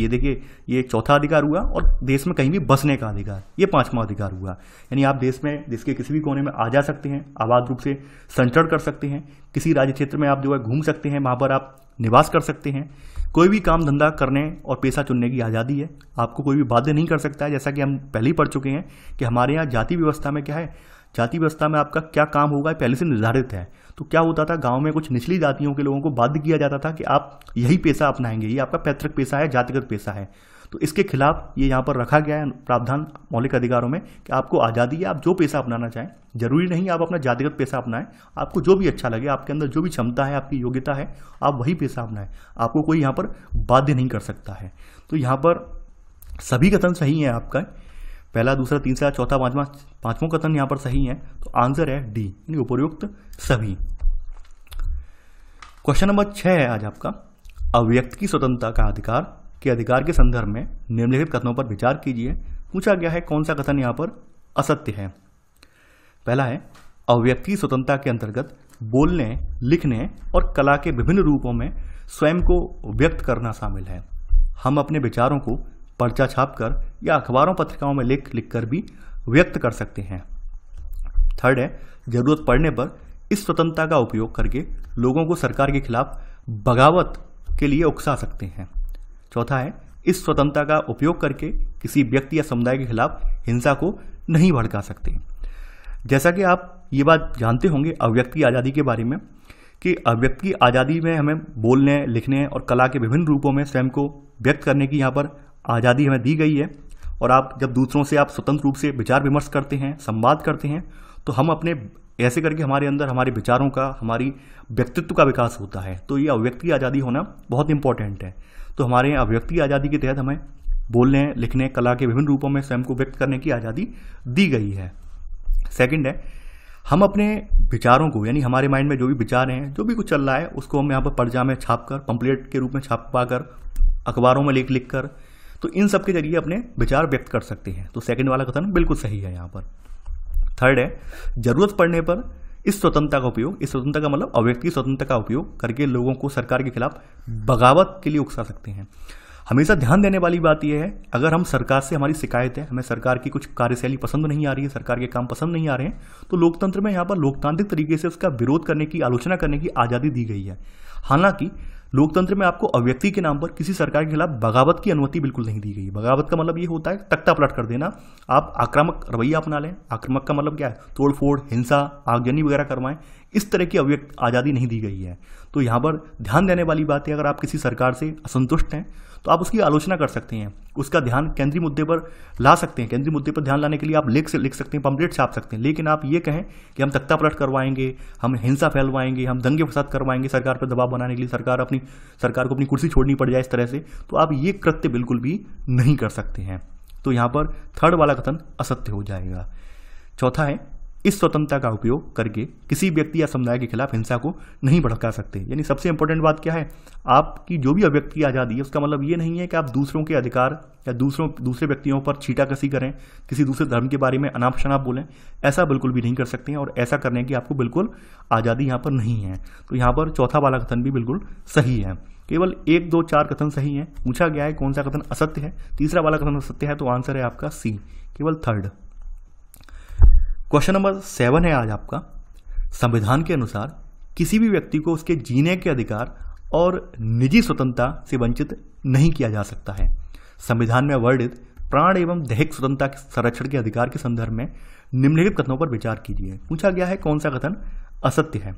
ये देखिए ये चौथा अधिकार हुआ और देश में कहीं भी बसने का अधिकार ये पांचवा अधिकार हुआ यानी आप देश में देश के किसी भी कोने में आ जा सकते हैं आबाद रूप से संचरण कर सकते हैं किसी राज्य क्षेत्र में आप जो है घूम सकते हैं वहाँ पर आप निवास कर सकते हैं कोई भी काम धंधा करने और पैसा चुनने की आज़ादी है आपको कोई भी बाध्य नहीं कर सकता है जैसा कि हम पहले ही पढ़ चुके हैं कि हमारे यहाँ जाति व्यवस्था में क्या है जाति व्यवस्था में आपका क्या काम होगा पहले से निर्धारित है तो क्या होता था गाँव में कुछ निचली जातियों के लोगों को बाध्य किया जाता था कि आप यही पेशा अपनाएंगे ये आपका पैतृक पेशा है जातिगत पेशा है तो इसके खिलाफ ये यहाँ पर रखा गया है प्रावधान मौलिक अधिकारों में कि आपको आज़ादी है आप जो पेशा अपनाना चाहें जरूरी नहीं आप अपना जातिगत पेशा अपनाएं आपको जो भी अच्छा लगे आपके अंदर जो भी क्षमता है आपकी योग्यता है आप वही पैसा अपनाएं आपको कोई यहाँ पर बाध्य नहीं कर सकता है तो यहाँ पर सभी कथन सही है आपका पहला दूसरा तीसरा चौथा पांचवा पांचवा कथन यहाँ पर सही है तो आंसर है डी यानी उपरयुक्त सभी क्वेश्चन नंबर छह है आज आपका अव्यक्त की स्वतंत्रता का अधिकार के अधिकार के संदर्भ में निम्नलिखित कथनों पर विचार कीजिए पूछा गया है कौन सा कथन यहाँ पर असत्य है पहला है अव्यक्ति स्वतंत्रता के अंतर्गत बोलने लिखने और कला के विभिन्न रूपों में स्वयं को व्यक्त करना शामिल है हम अपने विचारों को पर्चा छाप कर या अखबारों पत्रिकाओं में लेख कर भी व्यक्त कर सकते हैं थर्ड है जरूरत पड़ने पर इस स्वतंत्रता का उपयोग करके लोगों को सरकार के खिलाफ बगावत के लिए उकसा सकते हैं चौथा है इस स्वतंत्रता का उपयोग करके किसी व्यक्ति या समुदाय के खिलाफ हिंसा को नहीं भड़का सकते जैसा कि आप ये बात जानते होंगे अभिव्यक्ति की आज़ादी के बारे में कि अभिव्यक्ति की आज़ादी में हमें बोलने लिखने और कला के विभिन्न रूपों में स्वयं को व्यक्त करने की यहाँ पर आज़ादी हमें दी गई है और आप जब दूसरों से आप स्वतंत्र रूप से विचार विमर्श करते हैं संवाद करते हैं तो हम अपने ऐसे करके हमारे अंदर हमारे विचारों का हमारी व्यक्तित्व का विकास होता है तो ये अभिव्यक्ति आज़ादी होना बहुत इंपॉर्टेंट है तो हमारे यहाँ अभिव्यक्ति आज़ादी के तहत हमें बोलने लिखने कला के विभिन्न रूपों में स्वयं को व्यक्त करने की आज़ादी दी गई है सेकेंड है हम अपने विचारों को यानी हमारे माइंड में जो भी विचार हैं जो भी कुछ चल रहा है उसको हम यहाँ पर पर्जा में छाप कर पम्पलेट के रूप में छापा कर अखबारों में लिख लिख कर तो इन सब के जरिए अपने विचार व्यक्त कर सकते हैं तो सेकेंड वाला कथन बिल्कुल सही है यहाँ पर थर्ड है जरूरत पड़ने पर इस स्वतंत्रता का उपयोग इस स्वतंत्रता का मतलब अव्यक्ति स्वतंत्रता का उपयोग करके लोगों को सरकार के खिलाफ बगावत के लिए उकसा सकते हैं हमेशा ध्यान देने वाली बात यह है अगर हम सरकार से हमारी शिकायत है हमें सरकार की कुछ कार्यशैली पसंद नहीं आ रही है सरकार के काम पसंद नहीं आ रहे हैं तो लोकतंत्र में यहाँ पर लोकतांत्रिक तरीके से उसका विरोध करने की आलोचना करने की आज़ादी दी गई है हालांकि लोकतंत्र में आपको अव्यक्ति के नाम पर किसी सरकार के खिलाफ बगावत की अनुमति बिल्कुल नहीं दी गई बगावत का मतलब ये होता है तख्ता पलट कर देना आप आक्रामक रवैया अपना लें आक्रामक का मतलब क्या है तोड़फोड़ हिंसा आगजनी वगैरह करवाएं इस तरह की अव्यक्त आज़ादी नहीं दी गई है तो यहाँ पर ध्यान देने वाली बात है अगर आप किसी सरकार से असंतुष्ट हैं तो आप उसकी आलोचना कर सकते हैं उसका ध्यान केंद्रीय मुद्दे पर ला सकते हैं केंद्रीय मुद्दे पर ध्यान लाने के लिए आप लेख से लिख सकते हैं पंपलेट छाप सकते हैं लेकिन आप ये कहें कि हम तख्ता पलट करवाएंगे हम हिंसा फैलवाएंगे हम दंगे फसाद करवाएंगे सरकार पर दबाव बनाने के लिए सरकार अपनी सरकार को अपनी कुर्सी छोड़नी पड़ जाए इस तरह से तो आप ये कृत्य बिल्कुल भी नहीं कर सकते हैं तो यहाँ पर थर्ड वाला कथन असत्य हो जाएगा चौथा है इस स्वतंत्रता का उपयोग करके किसी व्यक्ति या समुदाय के खिलाफ हिंसा को नहीं भड़का सकते यानी सबसे इंपॉर्टेंट बात क्या है आपकी जो भी अभिव्यक्ति की आज़ादी है उसका मतलब ये नहीं है कि आप दूसरों के अधिकार या दूसरों दूसरे व्यक्तियों पर छीटा कसी करें किसी दूसरे धर्म के बारे में अनाप शनाप बोलें ऐसा बिल्कुल भी नहीं कर सकते हैं और ऐसा करने की आपको बिल्कुल आज़ादी यहाँ पर नहीं है तो यहाँ पर चौथा वाला कथन भी बिल्कुल सही है केवल एक दो चार कथन सही हैं पूछा गया है कौन सा कथन असत्य है तीसरा वाला कथन असत्य है तो आंसर है आपका सी केवल थर्ड क्वेश्चन नंबर सेवन है आज आपका संविधान के अनुसार किसी भी व्यक्ति को उसके जीने के अधिकार और निजी स्वतंत्रता से वंचित नहीं किया जा सकता है संविधान में वर्णित प्राण एवं दैहिक स्वतंत्रता के संरक्षण के अधिकार के संदर्भ में निम्नलिखित कथनों पर विचार कीजिए पूछा गया है कौन सा कथन असत्य है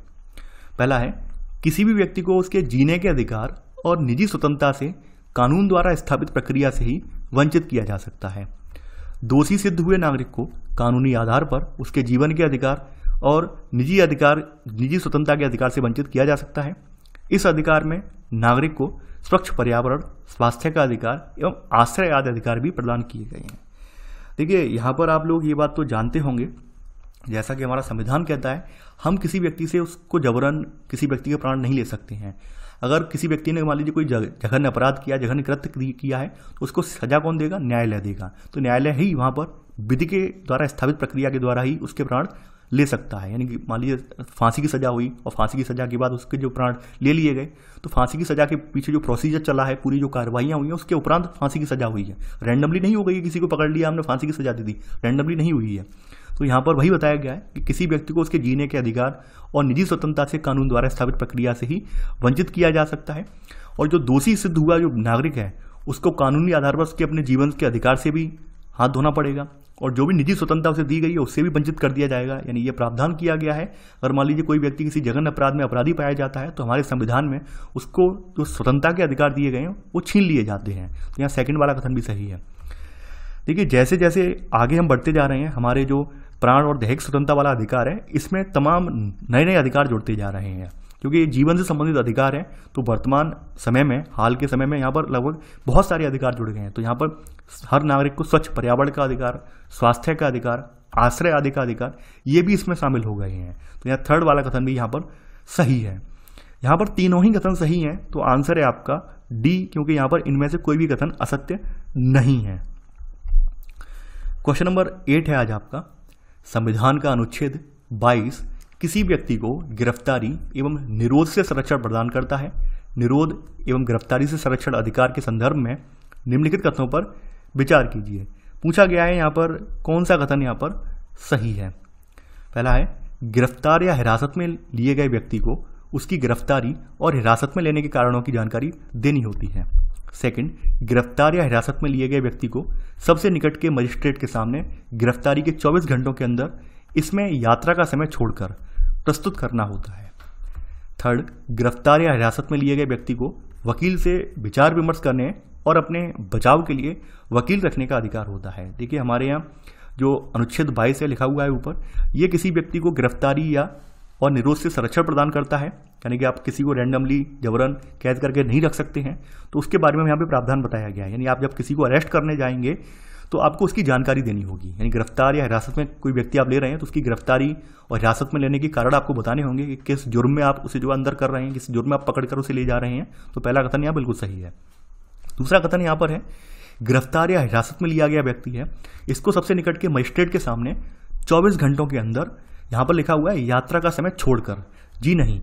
पहला है किसी भी व्यक्ति को उसके जीने के अधिकार और निजी स्वतंत्रता से कानून द्वारा स्थापित प्रक्रिया से ही वंचित किया जा सकता है दोषी सिद्ध हुए नागरिक को कानूनी आधार पर उसके जीवन के अधिकार और निजी अधिकार निजी स्वतंत्रता के अधिकार से वंचित किया जा सकता है इस अधिकार में नागरिक को स्वच्छ पर्यावरण स्वास्थ्य का अधिकार एवं आश्रय आदि अधिकार भी प्रदान किए गए हैं देखिए यहाँ पर आप लोग ये बात तो जानते होंगे जैसा कि हमारा संविधान कहता है हम किसी व्यक्ति से उसको जबरन किसी व्यक्ति के प्राण नहीं ले सकते हैं अगर किसी व्यक्ति ने मान लीजिए कोई जघन्य अपराध किया जघन्य कृत्य किया है तो उसको सजा कौन देगा न्यायालय देगा तो न्यायालय ही वहाँ पर विधि के द्वारा स्थापित प्रक्रिया के द्वारा ही उसके प्राण ले सकता है यानी कि मान लीजिए फांसी की सज़ा हुई और फांसी की सज़ा के बाद उसके जो प्राण ले लिए गए तो फांसी की सज़ा के पीछे जो प्रोसीजर चला है पूरी जो कार्रवाइयाँ हुई हैं उसके उपरांत फांसी की सज़ा हुई है रैंडमली नहीं हो गई किसी को पकड़ लिया हमने फांसी की सज़ा दे दी रैंडमली नहीं हुई है तो यहाँ पर वही बताया गया है कि किसी व्यक्ति को उसके जीने के अधिकार और निजी स्वतंत्रता से कानून द्वारा स्थापित प्रक्रिया से ही वंचित किया जा सकता है और जो दोषी सिद्ध हुआ जो नागरिक है उसको कानूनी आधार पर उसके अपने जीवन के अधिकार से भी हाथ धोना पड़ेगा और जो भी निजी स्वतंत्रता उसे दी गई है उससे भी वंचित कर दिया जाएगा यानी ये प्रावधान किया गया है अगर मान लीजिए कोई व्यक्ति किसी जघन अपराध में अपराधी पाया जाता है तो हमारे संविधान में उसको जो स्वतंत्रता के अधिकार दिए गए हैं वो छीन लिए जाते हैं तो यहाँ सेकंड वाला कथन भी सही है देखिए जैसे जैसे आगे हम बढ़ते जा रहे हैं हमारे जो प्राण और दैहिक स्वतंत्रता वाला अधिकार है इसमें तमाम नए नए अधिकार जुड़ते जा रहे हैं क्योंकि ये जीवन से संबंधित अधिकार हैं तो वर्तमान समय में हाल के समय में यहाँ पर लगभग बहुत सारे अधिकार जुड़ गए हैं तो यहाँ पर हर नागरिक को स्वच्छ पर्यावरण का अधिकार स्वास्थ्य का अधिकार आश्रय आदि का अधिकार ये भी इसमें शामिल हो गए हैं तो यहाँ थर्ड वाला कथन भी यहाँ पर सही है यहाँ पर तीनों ही कथन सही हैं तो आंसर है आपका डी क्योंकि यहाँ पर इनमें से कोई भी कथन असत्य नहीं है क्वेश्चन नंबर एट है आज आपका संविधान का अनुच्छेद 22 किसी व्यक्ति को गिरफ्तारी एवं निरोध से संरक्षण प्रदान करता है निरोध एवं गिरफ्तारी से संरक्षण अधिकार के संदर्भ में निम्नलिखित कथनों पर विचार कीजिए पूछा गया है यहाँ पर कौन सा कथन यहाँ पर सही है पहला है गिरफ्तार या हिरासत में लिए गए व्यक्ति को उसकी गिरफ्तारी और हिरासत में लेने के कारणों की जानकारी देनी होती है सेकंड गिरफ्तार या हिरासत में लिए गए व्यक्ति को सबसे निकट के मजिस्ट्रेट के सामने गिरफ्तारी के 24 घंटों के अंदर इसमें यात्रा का समय छोड़कर प्रस्तुत करना होता है थर्ड गिरफ्तार या हिरासत में लिए गए व्यक्ति को वकील से विचार विमर्श करने और अपने बचाव के लिए वकील रखने का अधिकार होता है देखिए हमारे यहाँ जो अनुच्छेद बाईस है लिखा हुआ है ऊपर ये किसी व्यक्ति को गिरफ्तारी या और निरोध से संरक्षण प्रदान करता है यानी कि आप किसी को रैंडमली जबरन कैद करके नहीं रख सकते हैं तो उसके बारे में यहाँ पे प्रावधान बताया गया है यानी आप जब किसी को अरेस्ट करने जाएंगे तो आपको उसकी जानकारी देनी होगी यानी गिरफ्तार या हिरासत में कोई व्यक्ति आप ले रहे हैं तो उसकी गिरफ्तारी और हिरासत में लेने के कारण आपको बताने होंगे कि किस जुर्म में आप उसे जो अंदर कर रहे हैं किस जुर्म में आप पकड़ कर उसे ले जा रहे हैं तो पहला कथन यहाँ बिल्कुल सही है दूसरा कथन यहाँ पर है गिरफ्तार या हिरासत में लिया गया व्यक्ति है इसको सबसे निकट के मजिस्ट्रेट के सामने चौबीस घंटों के अंदर यहाँ पर लिखा हुआ है यात्रा का समय छोड़कर जी नहीं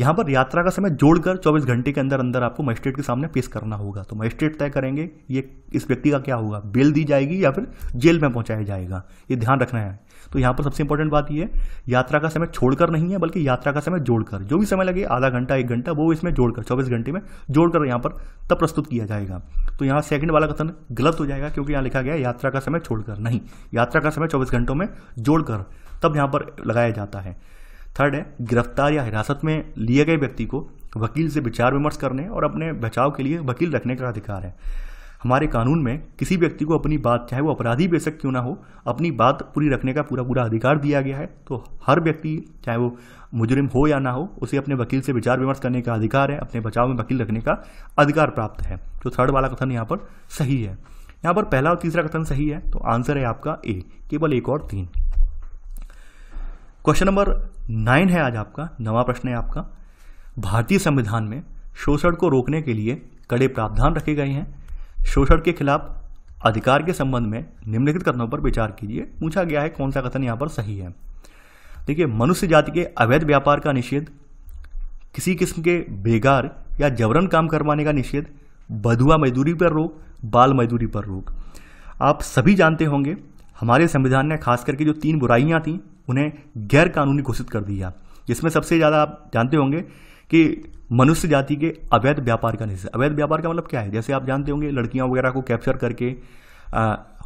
यहाँ पर यात्रा का समय जोड़कर 24 घंटे के अंदर अंदर आपको मजिस्ट्रेट के सामने पेश करना होगा तो मजिस्ट्रेट तय करेंगे ये इस व्यक्ति का क्या होगा बेल दी जाएगी या फिर जेल में पहुंचाया जाएगा ये ध्यान रखना है तो यहाँ पर सबसे इंपॉर्टेंट बात यह है यात्रा का समय छोड़कर नहीं है बल्कि यात्रा का समय जोड़कर जो भी समय लगे आधा घंटा एक घंटा वो इसमें जोड़कर चौबीस घंटे में जोड़कर यहाँ पर तब प्रस्तुत किया जाएगा तो यहाँ सेकंड वाला कथन गलत हो जाएगा क्योंकि यहाँ लिखा गया यात्रा का समय छोड़कर नहीं यात्रा का समय चौबीस घंटों में जोड़कर तब यहाँ पर लगाया जाता है थर्ड है गिरफ्तार या हिरासत में लिए गए व्यक्ति को वकील से विचार विमर्श करने और अपने बचाव के लिए वकील रखने का अधिकार है हमारे कानून में किसी व्यक्ति को अपनी बात चाहे वो अपराधी बेशक क्यों ना हो अपनी बात पूरी रखने का पूरा पूरा अधिकार दिया गया है तो हर व्यक्ति चाहे वो मुजरिम हो या ना हो उसे अपने वकील से विचार विमर्श करने का अधिकार है अपने बचाव में वकील रखने का अधिकार प्राप्त है तो थर्ड वाला कथन यहाँ पर सही है यहाँ पर पहला और तीसरा कथन सही है तो आंसर है आपका ए केवल एक और तीन क्वेश्चन नंबर नाइन है आज आपका नवा प्रश्न है आपका भारतीय संविधान में शोषण को रोकने के लिए कड़े प्रावधान रखे गए हैं शोषण के खिलाफ अधिकार के संबंध में निम्नलिखित कथनों पर विचार कीजिए पूछा गया है कौन सा कथन यहाँ पर सही है देखिए मनुष्य जाति के अवैध व्यापार का निषेध किसी किस्म के बेगार या जबरन काम करवाने का निषेध बधुआ मजदूरी पर रोक बाल मजदूरी पर रोक आप सभी जानते होंगे हमारे संविधान ने खास करके जो तीन बुराइयाँ थीं उन्हें गैर कानूनी घोषित कर दिया जिसमें सबसे ज़्यादा आप जानते होंगे कि मनुष्य जाति के अवैध व्यापार का निषेध अवैध व्यापार का मतलब क्या है जैसे आप जानते होंगे लड़कियां वगैरह को कैप्चर करके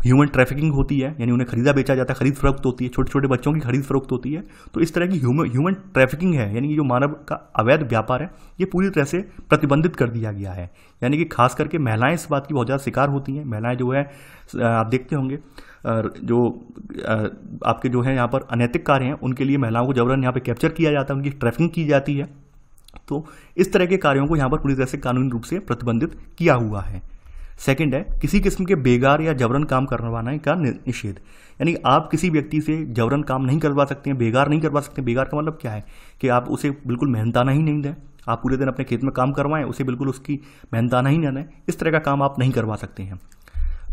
ह्यूमन ट्रैफिकिंग होती है यानी उन्हें खरीदा बेचा जाता है खरीद फरोख्त होती है छोटे छोटे बच्चों की खरीद फरोख्त होती है तो इस तरह की ह्यूमन ट्रैफिकिंग है यानी जो मानव का अवैध व्यापार है ये पूरी तरह से प्रतिबंधित कर दिया गया है यानी कि खास करके महिलाएं इस बात की बहुत ज़्यादा शिकार होती हैं महिलाएं जो है आप देखते होंगे जो आपके जो है यहाँ पर अनैतिक कार्य हैं उनके लिए महिलाओं को जबरन यहाँ पर कैप्चर किया जाता है उनकी ट्रैफिकिंग की जाती है तो इस तरह के कार्यों को यहाँ पर पूरी तरह से कानूनी रूप से प्रतिबंधित किया हुआ है सेकेंड है किसी किस्म के बेगार या जबरन काम करवाने का निषेध यानी आप किसी व्यक्ति से जबरन काम नहीं करवा सकते हैं बेगार नहीं करवा सकते बेगार का मतलब क्या है कि आप उसे बिल्कुल मेहनताना ही नहीं दें आप पूरे दिन अपने खेत में काम करवाएं उसे बिल्कुल उसकी मेहनताना ही ना दें इस तरह का काम आप नहीं करवा सकते हैं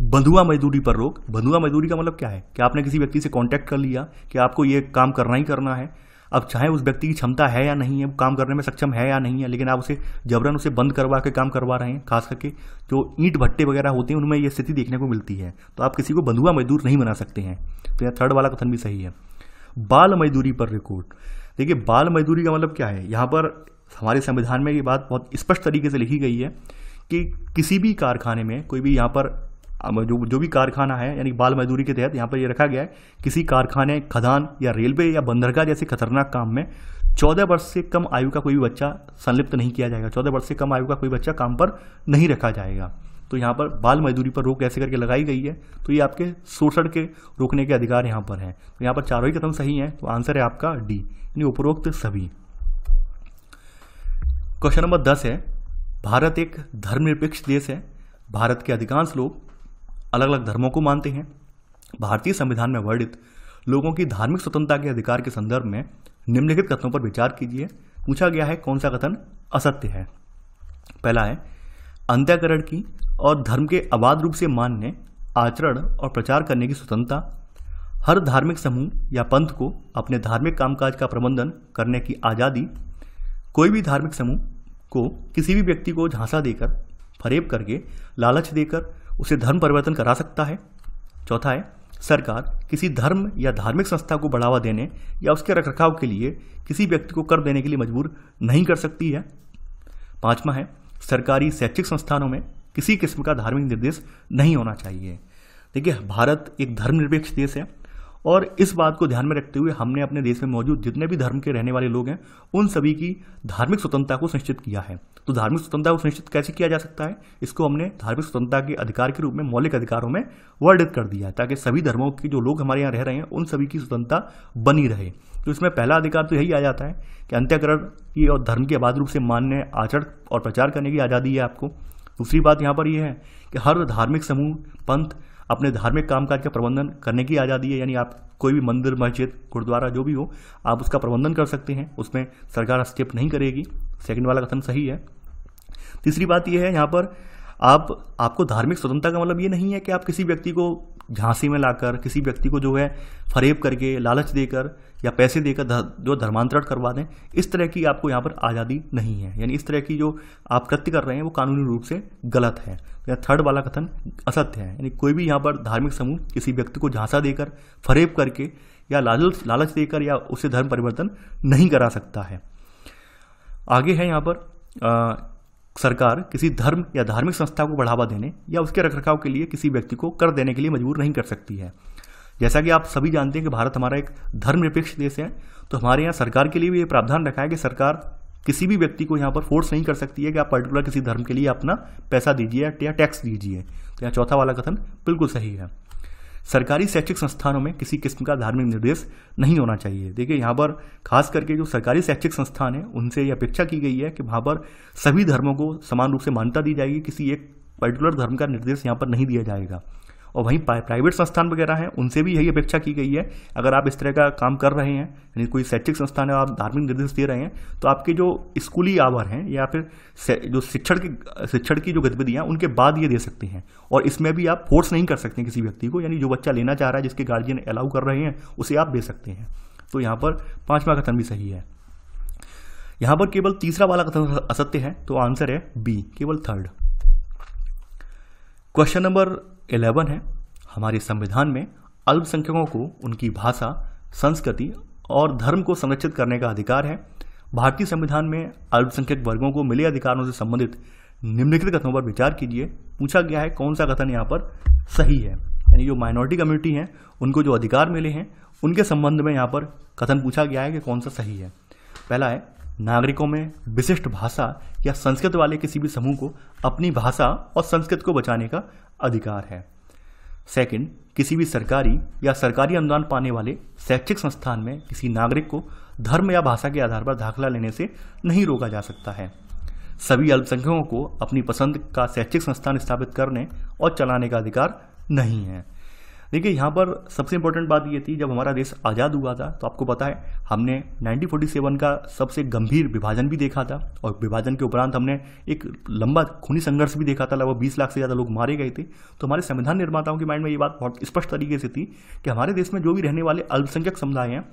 बंधुआ मजदूरी पर रोक बंधुआ मजदूरी का मतलब क्या है कि आपने किसी व्यक्ति से कॉन्टैक्ट कर लिया कि आपको ये काम करना ही करना है अब चाहे उस व्यक्ति की क्षमता है या नहीं है वो काम करने में सक्षम है या नहीं है लेकिन आप उसे जबरन उसे बंद करवा के काम करवा रहे हैं खास करके जो ईंट भट्टे वगैरह होते हैं उनमें ये स्थिति देखने को मिलती है तो आप किसी को बंधुआ मजदूर नहीं बना सकते हैं तो यह थर्ड वाला कथन भी सही है बाल मजदूरी पर रिकॉर्ड देखिए बाल मजदूरी का मतलब क्या है यहाँ पर हमारे संविधान में ये बात बहुत स्पष्ट तरीके से लिखी गई है कि किसी भी कारखाने में कोई भी यहाँ पर जो जो भी कारखाना है यानी बाल मजदूरी के तहत यहाँ पर ये रखा गया है किसी कारखाने खदान या रेलवे या बंदरगाह जैसे खतरनाक काम में चौदह वर्ष से कम आयु का कोई भी बच्चा संलिप्त नहीं किया जाएगा चौदह वर्ष से कम आयु का कोई बच्चा काम पर नहीं रखा जाएगा तो यहाँ पर बाल मजदूरी पर रोक ऐसे करके लगाई गई है तो ये आपके शोषण के रोकने के अधिकार यहाँ पर हैं तो यहाँ पर चारों ही कथन सही हैं तो आंसर है आपका डी यानी उपरोक्त सभी क्वेश्चन नंबर दस है भारत एक धर्मनिरपेक्ष देश है भारत के अधिकांश लोग अलग अलग धर्मों को मानते हैं भारतीय संविधान में वर्णित लोगों की धार्मिक स्वतंत्रता के अधिकार के संदर्भ में निम्नलिखित कथनों पर विचार कीजिए पूछा गया है कौन सा कथन असत्य है पहला है अंत्याकरण की और धर्म के अबाध रूप से मानने आचरण और प्रचार करने की स्वतंत्रता हर धार्मिक समूह या पंथ को अपने धार्मिक कामकाज का प्रबंधन करने की आज़ादी कोई भी धार्मिक समूह को किसी भी व्यक्ति को झांसा देकर फरेब करके लालच देकर उसे धर्म परिवर्तन करा सकता है चौथा है सरकार किसी धर्म या धार्मिक संस्था को बढ़ावा देने या उसके रखरखाव के लिए किसी व्यक्ति को कर देने के लिए मजबूर नहीं कर सकती है पांचवा है सरकारी शैक्षिक संस्थानों में किसी किस्म का धार्मिक निर्देश नहीं होना चाहिए देखिए भारत एक धर्मनिरपेक्ष देश है और इस बात को ध्यान में रखते हुए हमने अपने देश में मौजूद जितने भी धर्म के रहने वाले लोग हैं उन सभी की धार्मिक स्वतंत्रता को सुनिश्चित किया है तो धार्मिक स्वतंत्रता को सुनिश्चित कैसे किया जा सकता है इसको हमने धार्मिक स्वतंत्रता के अधिकार के रूप में मौलिक अधिकारों में वर्णित कर दिया है ताकि सभी धर्मों के जो लोग हमारे यहाँ रह रहे हैं उन सभी की स्वतंत्रता बनी रहे तो इसमें पहला अधिकार तो यही आ जाता है कि अंत्यकरण की और धर्म के आबाद रूप से मानने आचरण और प्रचार करने की आज़ादी है आपको दूसरी बात यहाँ पर यह है कि हर धार्मिक समूह पंथ अपने धार्मिक कामकाज का प्रबंधन करने की आज़ादी है यानी आप कोई भी मंदिर मस्जिद गुरुद्वारा जो भी हो आप उसका प्रबंधन कर सकते हैं उसमें सरकार हस्तक्षेप नहीं करेगी सेकंड वाला कथन सही है तीसरी बात यह है यहाँ पर आप आपको धार्मिक स्वतंत्रता का मतलब ये नहीं है कि आप किसी व्यक्ति को झांसी में लाकर किसी व्यक्ति को जो है फरेब करके लालच देकर या पैसे देकर जो धर्मांतरण करवा दें इस तरह की आपको यहाँ पर आज़ादी नहीं है यानी इस तरह की जो आप कृत्य कर रहे हैं वो कानूनी रूप से गलत है या थर्ड वाला कथन असत्य है यानी कोई भी यहाँ पर धार्मिक समूह किसी व्यक्ति को झांसा देकर फरेब करके या लालच लालच देकर या उसे धर्म परिवर्तन नहीं करा सकता है आगे है यहाँ पर सरकार किसी धर्म या धार्मिक संस्था को बढ़ावा देने या उसके रखरखाव के लिए किसी व्यक्ति को कर देने के लिए मजबूर नहीं कर सकती है जैसा कि आप सभी जानते हैं कि भारत हमारा एक धर्मनिरपेक्ष देश है तो हमारे यहाँ सरकार के लिए भी ये प्रावधान रखा है कि सरकार किसी भी व्यक्ति को यहाँ पर फोर्स नहीं कर सकती है कि आप पर्टिकुलर किसी धर्म के लिए अपना पैसा दीजिए या टैक्स दीजिए तो यहाँ चौथा वाला कथन बिल्कुल सही है सरकारी शैक्षिक संस्थानों में किसी किस्म का धार्मिक निर्देश नहीं होना चाहिए देखिए यहाँ पर खास करके जो सरकारी शैक्षिक संस्थान है उनसे यह अपेक्षा की गई है कि वहाँ पर सभी धर्मों को समान रूप से मान्यता दी जाएगी किसी एक पर्टिकुलर धर्म का निर्देश यहाँ पर नहीं दिया जाएगा और वहीं प्राइवेट संस्थान वगैरह हैं उनसे भी यही अपेक्षा की गई है अगर आप इस तरह का काम कर रहे हैं यानी कोई शैक्षिक संस्थान है आप धार्मिक निर्देश दे रहे हैं तो आपके जो स्कूली आवर हैं या फिर जो शिक्षण की शिक्षण की जो गतिविधियाँ उनके बाद ये दे सकते हैं और इसमें भी आप फोर्स नहीं कर सकते किसी व्यक्ति को यानी जो बच्चा लेना चाह रहा है जिसके गार्जियन अलाउ कर रहे हैं उसे आप दे सकते हैं तो यहाँ पर पाँचवा कथन भी सही है यहाँ पर केवल तीसरा वाला कथन असत्य है तो आंसर है बी केवल थर्ड क्वेश्चन नंबर इलेवन है हमारे संविधान में अल्पसंख्यकों को उनकी भाषा संस्कृति और धर्म को संरक्षित करने का अधिकार है भारतीय संविधान में अल्पसंख्यक वर्गों को मिले अधिकारों से संबंधित निम्नलिखित कथनों पर विचार कीजिए पूछा गया है कौन सा कथन यहाँ पर सही है यानी जो माइनॉरिटी कम्युनिटी हैं उनको जो अधिकार मिले हैं उनके संबंध में यहाँ पर कथन पूछा गया है कि कौन सा सही है पहला है नागरिकों में विशिष्ट भाषा या संस्कृत वाले किसी भी समूह को अपनी भाषा और संस्कृत को बचाने का अधिकार है सेकंड किसी भी सरकारी या सरकारी अनुदान पाने वाले शैक्षिक संस्थान में किसी नागरिक को धर्म या भाषा के आधार पर दाखिला लेने से नहीं रोका जा सकता है सभी अल्पसंख्यकों को अपनी पसंद का शैक्षिक संस्थान स्थापित करने और चलाने का अधिकार नहीं है देखिए यहाँ पर सबसे इम्पोर्टेंट बात ये थी जब हमारा देश आज़ाद हुआ था तो आपको पता है हमने 1947 का सबसे गंभीर विभाजन भी देखा था और विभाजन के उपरांत हमने एक लंबा खूनी संघर्ष भी देखा था लगभग 20 लाख से ज़्यादा लोग मारे गए थे तो हमारे संविधान निर्माताओं के माइंड में ये बात बहुत स्पष्ट तरीके से थी कि हमारे देश में जो भी रहने वाले अल्पसंख्यक समुदाय हैं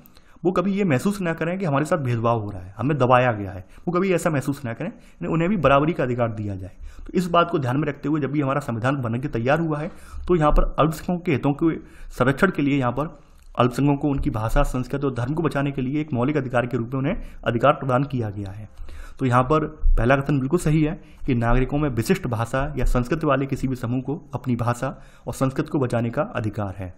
वो कभी ये महसूस ना करें कि हमारे साथ भेदभाव हो रहा है हमें दबाया गया है वो कभी ऐसा महसूस ना करें उन्हें भी बराबरी का अधिकार दिया जाए तो इस बात को ध्यान में रखते हुए जब भी हमारा संविधान बनने के तैयार हुआ है तो यहाँ पर अल्पसंख्यकों के हितों के संरक्षण के लिए यहाँ पर अल्पसंख्यकों को उनकी भाषा संस्कृत और धर्म को बचाने के लिए एक मौलिक अधिकार के रूप में उन्हें अधिकार प्रदान किया गया है तो यहाँ पर पहला कथन बिल्कुल सही है कि नागरिकों में विशिष्ट भाषा या संस्कृत वाले किसी भी समूह को अपनी भाषा और संस्कृत को बचाने का अधिकार है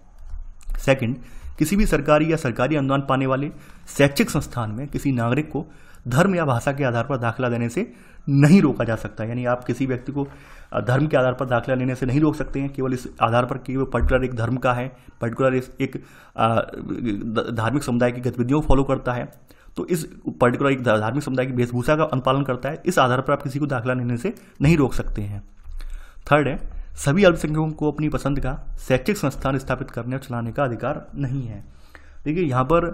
सेकंड किसी भी सरकारी या सरकारी अनुदान पाने वाले शैक्षिक संस्थान में किसी नागरिक को धर्म या भाषा के आधार पर दाखिला देने से नहीं रोका जा सकता यानी आप किसी व्यक्ति को धर्म के आधार पर दाखिला लेने से नहीं रोक सकते हैं केवल इस आधार पर कि वो पर्टिकुलर एक धर्म का है पर्टिकुलर एक धार्मिक समुदाय की गतिविधियों को फॉलो करता है तो इस पर्टिकुलर एक धार्मिक समुदाय की वेशभूषा का अनुपालन करता है इस आधार पर आप किसी को दाखिला लेने से नहीं रोक सकते हैं थर्ड है सभी अल्पसंख्यकों को अपनी पसंद का शैक्षिक संस्थान स्थापित करने और चलाने का अधिकार नहीं है देखिए यहाँ पर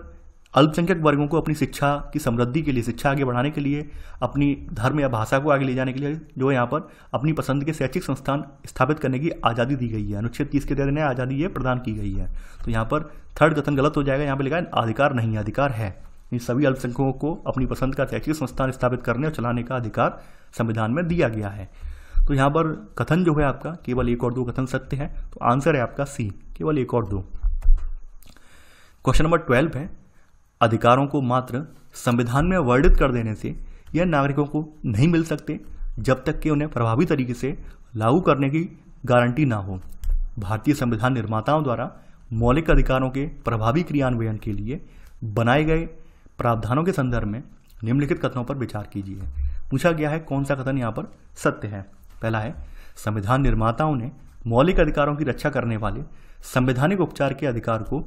अल्पसंख्यक वर्गों को अपनी शिक्षा की समृद्धि के लिए शिक्षा आगे बढ़ाने के लिए अपनी धर्म या भाषा को आगे ले जाने के लिए जो यहाँ पर अपनी पसंद के शैक्षिक संस्थान स्थापित करने की आज़ादी दी गई है अनुच्छेद तीस के तहत इन्हें आज़ादी ये प्रदान की गई है तो यहाँ पर थर्ड कथन गलत हो जाएगा यहाँ पर लिखा है अधिकार नहीं अधिकार है इन सभी अल्पसंख्यकों को अपनी पसंद का शैक्षिक संस्थान स्थापित करने और चलाने का अधिकार संविधान में दिया गया है तो यहाँ पर कथन जो है आपका केवल एक और दो कथन सत्य है तो आंसर है आपका सी केवल एक और दो क्वेश्चन नंबर ट्वेल्व है अधिकारों को मात्र संविधान में वर्णित कर देने से यह नागरिकों को नहीं मिल सकते जब तक कि उन्हें प्रभावी तरीके से लागू करने की गारंटी ना हो भारतीय संविधान निर्माताओं द्वारा मौलिक अधिकारों के प्रभावी क्रियान्वयन के लिए बनाए गए प्रावधानों के संदर्भ में निम्नलिखित कथनों पर विचार कीजिए पूछा गया है कौन सा कथन यहाँ पर सत्य है पहला है संविधान निर्माताओं ने मौलिक अधिकारों की रक्षा करने वाले संवैधानिक उपचार के अधिकार को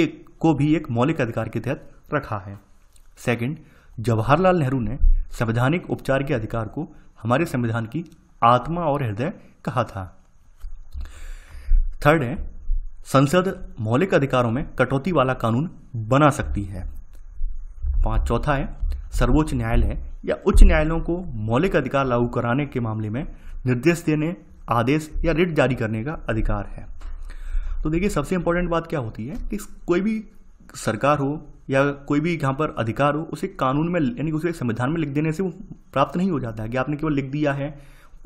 एक को भी एक मौलिक अधिकार के तहत रखा है सेकंड जवाहरलाल नेहरू ने संवैधानिक उपचार के अधिकार को हमारे संविधान की आत्मा और हृदय कहा था थर्ड है संसद मौलिक अधिकारों में कटौती वाला कानून बना सकती है पांच चौथा है सर्वोच्च न्यायालय या उच्च न्यायालयों को मौलिक अधिकार लागू कराने के मामले में निर्देश देने आदेश या रिट जारी करने का अधिकार है तो देखिए सबसे इंपॉर्टेंट बात क्या होती है कि कोई भी सरकार हो या कोई भी यहाँ पर अधिकार हो उसे कानून में यानी उसे संविधान में लिख देने से वो प्राप्त नहीं हो जाता है कि आपने केवल लिख दिया है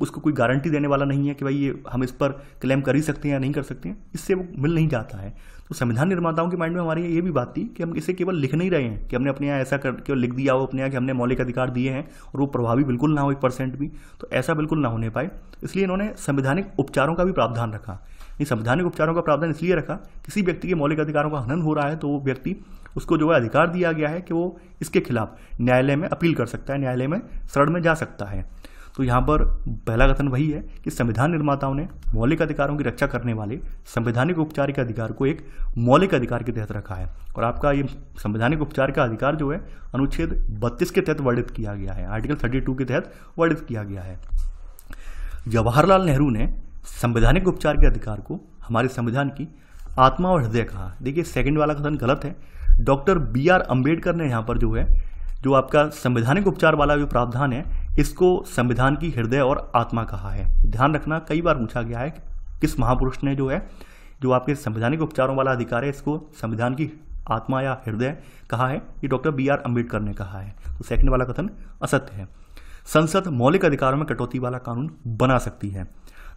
उसको कोई गारंटी देने वाला नहीं है कि भाई ये हम इस पर क्लेम कर ही सकते हैं या नहीं कर सकते हैं इससे वो मिल नहीं जाता है तो संविधान निर्माताओं के माइंड में हमारी ये भी बात थी कि हम इसे केवल लिख नहीं रहे हैं कि हमने अपने यहाँ ऐसा कर केवल लिख दिया हो अपने यहाँ कि हमने मौलिक अधिकार दिए हैं और वो प्रभावी बिल्कुल ना हो एक परसेंट भी तो ऐसा बिल्कुल ना होने पाए इसलिए इन्होंने संवैधानिक उपचारों का भी प्रावधान रखा ये संवैधानिक उपचारों का प्रावधान इसलिए रखा किसी व्यक्ति के मौलिक अधिकारों का हनन हो रहा है तो वो व्यक्ति उसको जो है अधिकार दिया गया है कि वो इसके खिलाफ न्यायालय में अपील कर सकता है न्यायालय में शरण में जा सकता है तो यहाँ पर पहला कथन वही है कि संविधान निर्माताओं ने मौलिक अधिकारों की रक्षा करने वाले संवैधानिक उपचार के अधिकार को एक मौलिक अधिकार के तहत रखा है और आपका ये संवैधानिक उपचार का अधिकार जो है अनुच्छेद बत्तीस के तहत वर्णित किया गया है आर्टिकल थर्टी के तहत वर्णित किया गया है जवाहरलाल नेहरू ने संवैधानिक उपचार के अधिकार को हमारे संविधान की आत्मा और हृदय कहा देखिए सेकंड वाला कथन गलत है डॉक्टर बी आर अम्बेडकर ने यहाँ पर जो है जो आपका संवैधानिक उपचार वाला जो प्रावधान है इसको संविधान की हृदय और आत्मा कहा है ध्यान रखना कई बार पूछा गया है कि किस महापुरुष ने जो है जो आपके संवैधानिक उपचारों वाला अधिकार है इसको संविधान की आत्मा या हृदय कहा है ये डॉक्टर बी आर अम्बेडकर ने कहा है तो सेकंड वाला कथन असत्य है संसद मौलिक अधिकारों में कटौती वाला कानून बना सकती है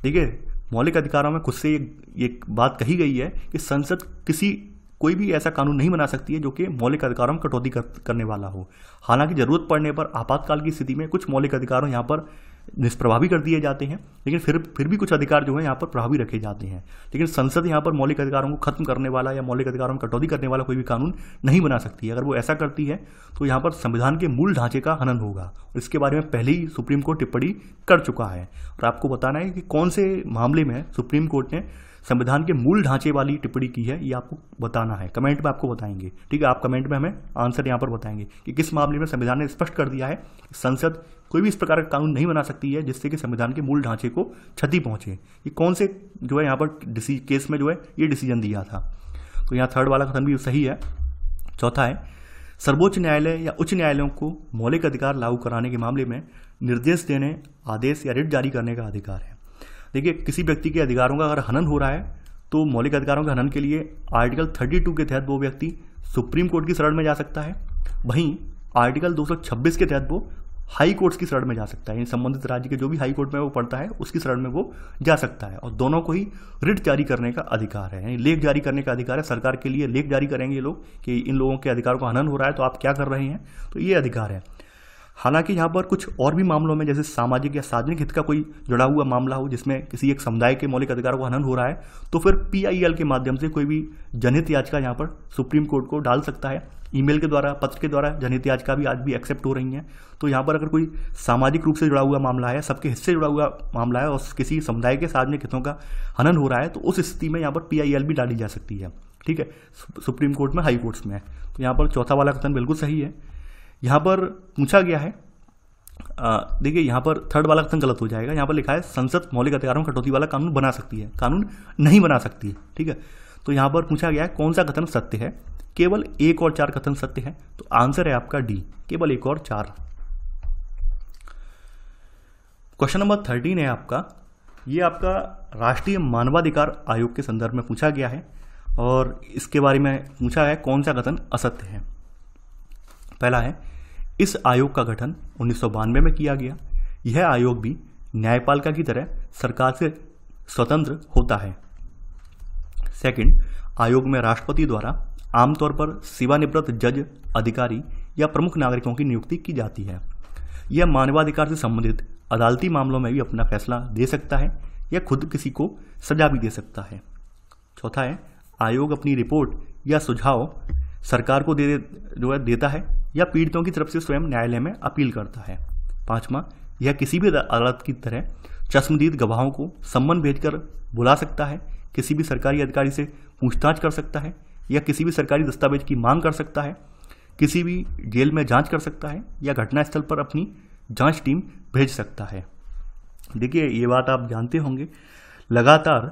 देखिए मौलिक अधिकारों में खुद से ये, ये बात कही गई है कि संसद किसी कोई भी ऐसा कानून नहीं बना सकती है जो कि मौलिक अधिकारों में कटौती कर, करने वाला हो हालांकि ज़रूरत पड़ने पर आपातकाल की स्थिति में कुछ मौलिक अधिकारों यहाँ पर निष्प्रभावी कर दिए जाते हैं लेकिन फिर फिर भी कुछ अधिकार जो है यहाँ पर प्रभावी रखे जाते हैं लेकिन संसद यहाँ पर मौलिक अधिकारों को खत्म करने वाला या मौलिक अधिकारों में कटौती करने वाला कोई भी कानून नहीं बना सकती है अगर वो ऐसा करती है तो यहाँ पर संविधान के मूल ढांचे का हनन होगा और इसके बारे में पहले ही सुप्रीम कोर्ट टिप्पणी कर चुका है और आपको बताना है कि कौन से मामले में सुप्रीम कोर्ट ने संविधान के मूल ढांचे वाली टिप्पणी की है ये आपको बताना है कमेंट में आपको बताएंगे ठीक है आप कमेंट में हमें आंसर यहाँ पर बताएंगे कि किस मामले में संविधान ने स्पष्ट कर दिया है संसद कोई भी इस प्रकार का कानून नहीं बना सकती है जिससे कि संविधान के मूल ढांचे को क्षति पहुंचे ये कौन से जो है यहाँ पर केस में जो है ये डिसीजन दिया था तो यहाँ थर्ड वाला कथन भी सही है चौथा है सर्वोच्च न्यायालय या उच्च न्यायालयों को मौलिक अधिकार लागू कराने के मामले में निर्देश देने आदेश या रिट जारी करने का अधिकार है देखिए किसी व्यक्ति के अधिकारों का अगर हनन हो रहा है तो मौलिक अधिकारों के हनन के लिए आर्टिकल 32 के तहत वो व्यक्ति सुप्रीम कोर्ट की शरण में जा सकता है वहीं आर्टिकल 226 के तहत वो हाई कोर्ट्स की शरण में जा सकता है संबंधित राज्य के जो भी हाई कोर्ट में वो पड़ता है उसकी शरण में वो जा सकता है और दोनों को ही रिट जारी करने का अधिकार है लेख जारी करने का अधिकार है सरकार के लिए लेख जारी करेंगे ये लोग कि इन लोगों के अधिकारों का हनन हो रहा है तो आप क्या कर रहे हैं तो ये अधिकार है हालांकि यहाँ पर कुछ और भी मामलों में जैसे सामाजिक या सार्वजनिक हित का कोई जुड़ा हुआ मामला हो जिसमें किसी एक समुदाय के मौलिक अधिकारों का हनन हो रहा है तो फिर पीआईएल के माध्यम से कोई भी जनहित याचिका यहाँ पर सुप्रीम कोर्ट को डाल सकता है ईमेल के द्वारा पत्र के द्वारा जनहित याचिका भी आज भी एक्सेप्ट हो रही है तो यहाँ पर अगर कोई सामाजिक रूप से जुड़ा हुआ मामला है सबके हिस्से जुड़ा हुआ मामला है और किसी समुदाय के सार्वजनिक हितों का हनन हो रहा है तो उस स्थिति में यहाँ पर पीआईएल भी डाली जा सकती है ठीक है सुप्रीम कोर्ट में हाई कोर्ट्स में है तो यहाँ पर चौथा वाला कथन बिल्कुल सही है यहां पर पूछा गया है देखिए यहां पर थर्ड वाला कथन गलत हो जाएगा यहां पर लिखा है संसद मौलिक अधिकारों कटौती वाला कानून बना सकती है कानून नहीं बना सकती है ठीक है तो यहां पर पूछा गया है कौन सा कथन सत्य है केवल एक और चार कथन सत्य है तो आंसर है आपका डी केवल एक और चार क्वेश्चन नंबर थर्टीन है आपका ये आपका राष्ट्रीय मानवाधिकार आयोग के संदर्भ में पूछा गया है और इसके बारे में पूछा है कौन सा कथन असत्य है पहला है इस आयोग का गठन उन्नीस में किया गया यह आयोग भी न्यायपालिका की तरह सरकार से स्वतंत्र होता है सेकंड आयोग में राष्ट्रपति द्वारा आमतौर पर सेवानिवृत्त जज अधिकारी या प्रमुख नागरिकों की नियुक्ति की जाती है यह मानवाधिकार से संबंधित अदालती मामलों में भी अपना फैसला दे सकता है या खुद किसी को सजा भी दे सकता है चौथा है आयोग अपनी रिपोर्ट या सुझाव सरकार को दे जो है देता है या पीड़ितों की तरफ से स्वयं न्यायालय में अपील करता है पांचवा यह किसी भी अदालत की तरह चश्मदीद गवाहों को सम्मन भेजकर बुला सकता है किसी भी सरकारी अधिकारी से पूछताछ कर सकता है या किसी भी सरकारी दस्तावेज की मांग कर सकता है किसी भी जेल में जांच कर सकता है या घटनास्थल पर अपनी जांच टीम भेज सकता है देखिए ये बात आप जानते होंगे लगातार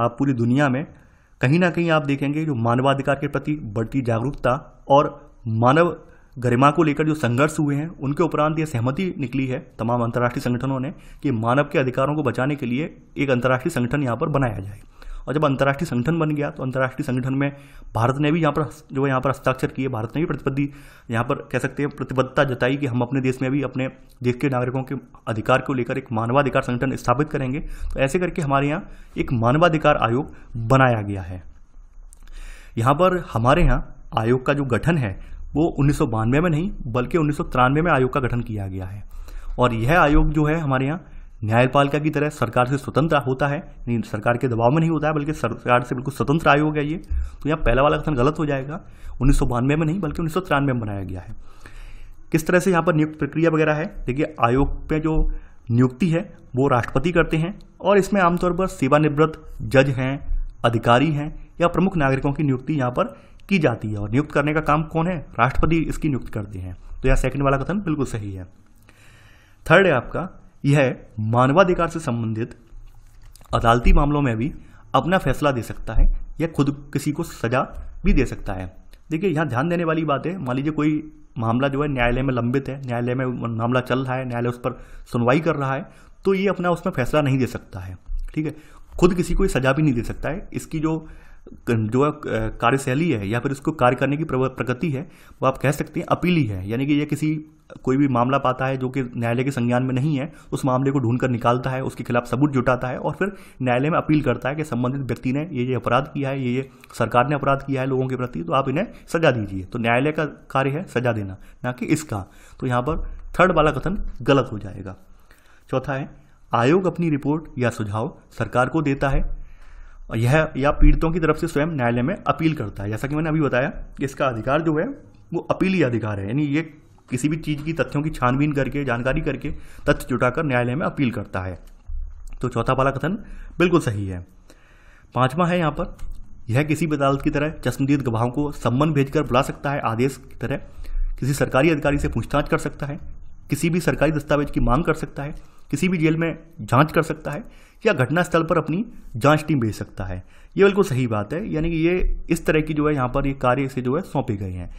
आप पूरी दुनिया में कहीं ना कहीं आप देखेंगे जो मानवाधिकार के प्रति बढ़ती जागरूकता और मानव गरिमा को लेकर जो संघर्ष हुए हैं उनके उपरांत यह सहमति निकली है तमाम अंतर्राष्ट्रीय संगठनों ने कि मानव के अधिकारों को बचाने के लिए एक अंतर्राष्ट्रीय संगठन यहाँ पर बनाया जाए और जब अंतर्राष्ट्रीय संगठन बन गया तो अंतर्राष्ट्रीय संगठन में भारत ने भी यहाँ पर जो यहाँ पर हस्ताक्षर किए भारत ने भी प्रतिबद्धि यहाँ पर कह सकते हैं प्रतिबद्धता जताई कि हम अपने देश में भी अपने देश के नागरिकों के अधिकार को लेकर एक मानवाधिकार संगठन स्थापित करेंगे तो ऐसे करके हमारे यहाँ एक मानवाधिकार आयोग बनाया गया है यहाँ पर हमारे यहाँ आयोग का जो गठन है वो उन्नीस में नहीं बल्कि उन्नीस में आयोग का गठन किया गया है और यह आयोग जो है हमारे यहाँ न्यायपालिका की तरह सरकार से स्वतंत्र होता है यानी सरकार के दबाव में नहीं होता है बल्कि सरकार से बिल्कुल स्वतंत्र आयोग है ये तो यहाँ पहला वाला कथन गलत हो जाएगा उन्नीस में नहीं बल्कि उन्नीस में बनाया गया है किस तरह से यहाँ पर नियुक्त प्रक्रिया वगैरह है देखिए आयोग पे जो नियुक्ति है वो राष्ट्रपति करते हैं और इसमें आमतौर पर सेवानिवृत्त जज हैं अधिकारी हैं या प्रमुख नागरिकों की नियुक्ति यहाँ पर की जाती है और नियुक्त करने का काम कौन है राष्ट्रपति इसकी नियुक्त करते हैं तो यह सेकंड वाला कथन बिल्कुल सही है थर्ड है आपका यह मानवाधिकार से संबंधित अदालती मामलों में भी अपना फैसला दे सकता है या खुद किसी को सजा भी दे सकता है देखिए यहाँ ध्यान देने वाली बात है मान लीजिए कोई मामला जो है न्यायालय में लंबित है न्यायालय में मामला चल रहा है न्यायालय उस पर सुनवाई कर रहा है तो ये अपना उसमें फैसला नहीं दे सकता है ठीक है खुद किसी को सजा भी नहीं दे सकता है इसकी जो जो कार्यशैली है या फिर उसको कार्य करने की प्रगति है वो आप कह सकते हैं अपीली है यानी कि ये किसी कोई भी मामला पाता है जो कि न्यायालय के संज्ञान में नहीं है उस मामले को ढूंढकर निकालता है उसके खिलाफ सबूत जुटाता है और फिर न्यायालय में अपील करता है कि संबंधित व्यक्ति ने ये ये अपराध किया है ये ये सरकार ने अपराध किया है लोगों के प्रति तो आप इन्हें सजा दीजिए तो न्यायालय का कार्य है सजा देना ना कि इसका तो यहाँ पर थर्ड वाला कथन गलत हो जाएगा चौथा है आयोग अपनी रिपोर्ट या सुझाव सरकार को देता है यह या पीड़ितों की तरफ से स्वयं न्यायालय में अपील करता है जैसा कि मैंने अभी बताया कि इसका अधिकार जो है वो अपीली अधिकार है यानी ये किसी भी चीज़ की तथ्यों की छानबीन करके जानकारी करके तथ्य जुटाकर न्यायालय में अपील करता है तो चौथा वाला कथन बिल्कुल सही है पांचवा है यहाँ पर यह किसी भी अदालत की तरह चश्मदीद गवाहों को सम्मन भेजकर बुला सकता है आदेश की तरह किसी सरकारी अधिकारी से पूछताछ कर सकता है किसी भी सरकारी दस्तावेज की मांग कर सकता है किसी भी जेल में जांच कर सकता है या घटनास्थल पर अपनी जांच टीम भेज सकता है ये बिल्कुल सही बात है यानी कि ये इस तरह की जो है यहाँ पर ये कार्य इसे जो है सौंपे गए हैं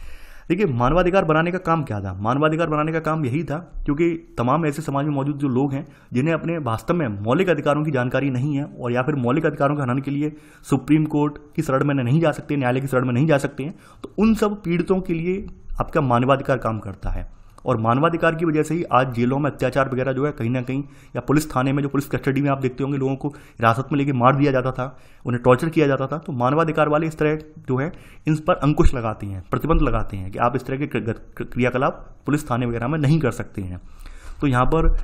देखिए मानवाधिकार बनाने का काम क्या था मानवाधिकार बनाने का काम यही था क्योंकि तमाम ऐसे समाज में मौजूद जो लोग हैं जिन्हें अपने वास्तव में मौलिक अधिकारों की जानकारी नहीं है और या फिर मौलिक अधिकारों के हनन के लिए सुप्रीम कोर्ट की शरण में नहीं जा सकते न्यायालय की शरण में नहीं जा सकते हैं तो उन सब पीड़ितों के लिए आपका मानवाधिकार काम करता है और मानवाधिकार की वजह से ही आज जेलों में अत्याचार वगैरह जो है कहीं ना कहीं या पुलिस थाने में जो पुलिस कस्टडी में आप देखते होंगे लोगों को हिरासत में लेके मार दिया जाता था उन्हें टॉर्चर किया जाता था तो मानवाधिकार वाले इस तरह जो है इन पर अंकुश लगाते हैं प्रतिबंध लगाते हैं कि आप इस तरह के क्रियाकलाप पुलिस थाने वगैरह में नहीं कर सकते हैं तो यहाँ पर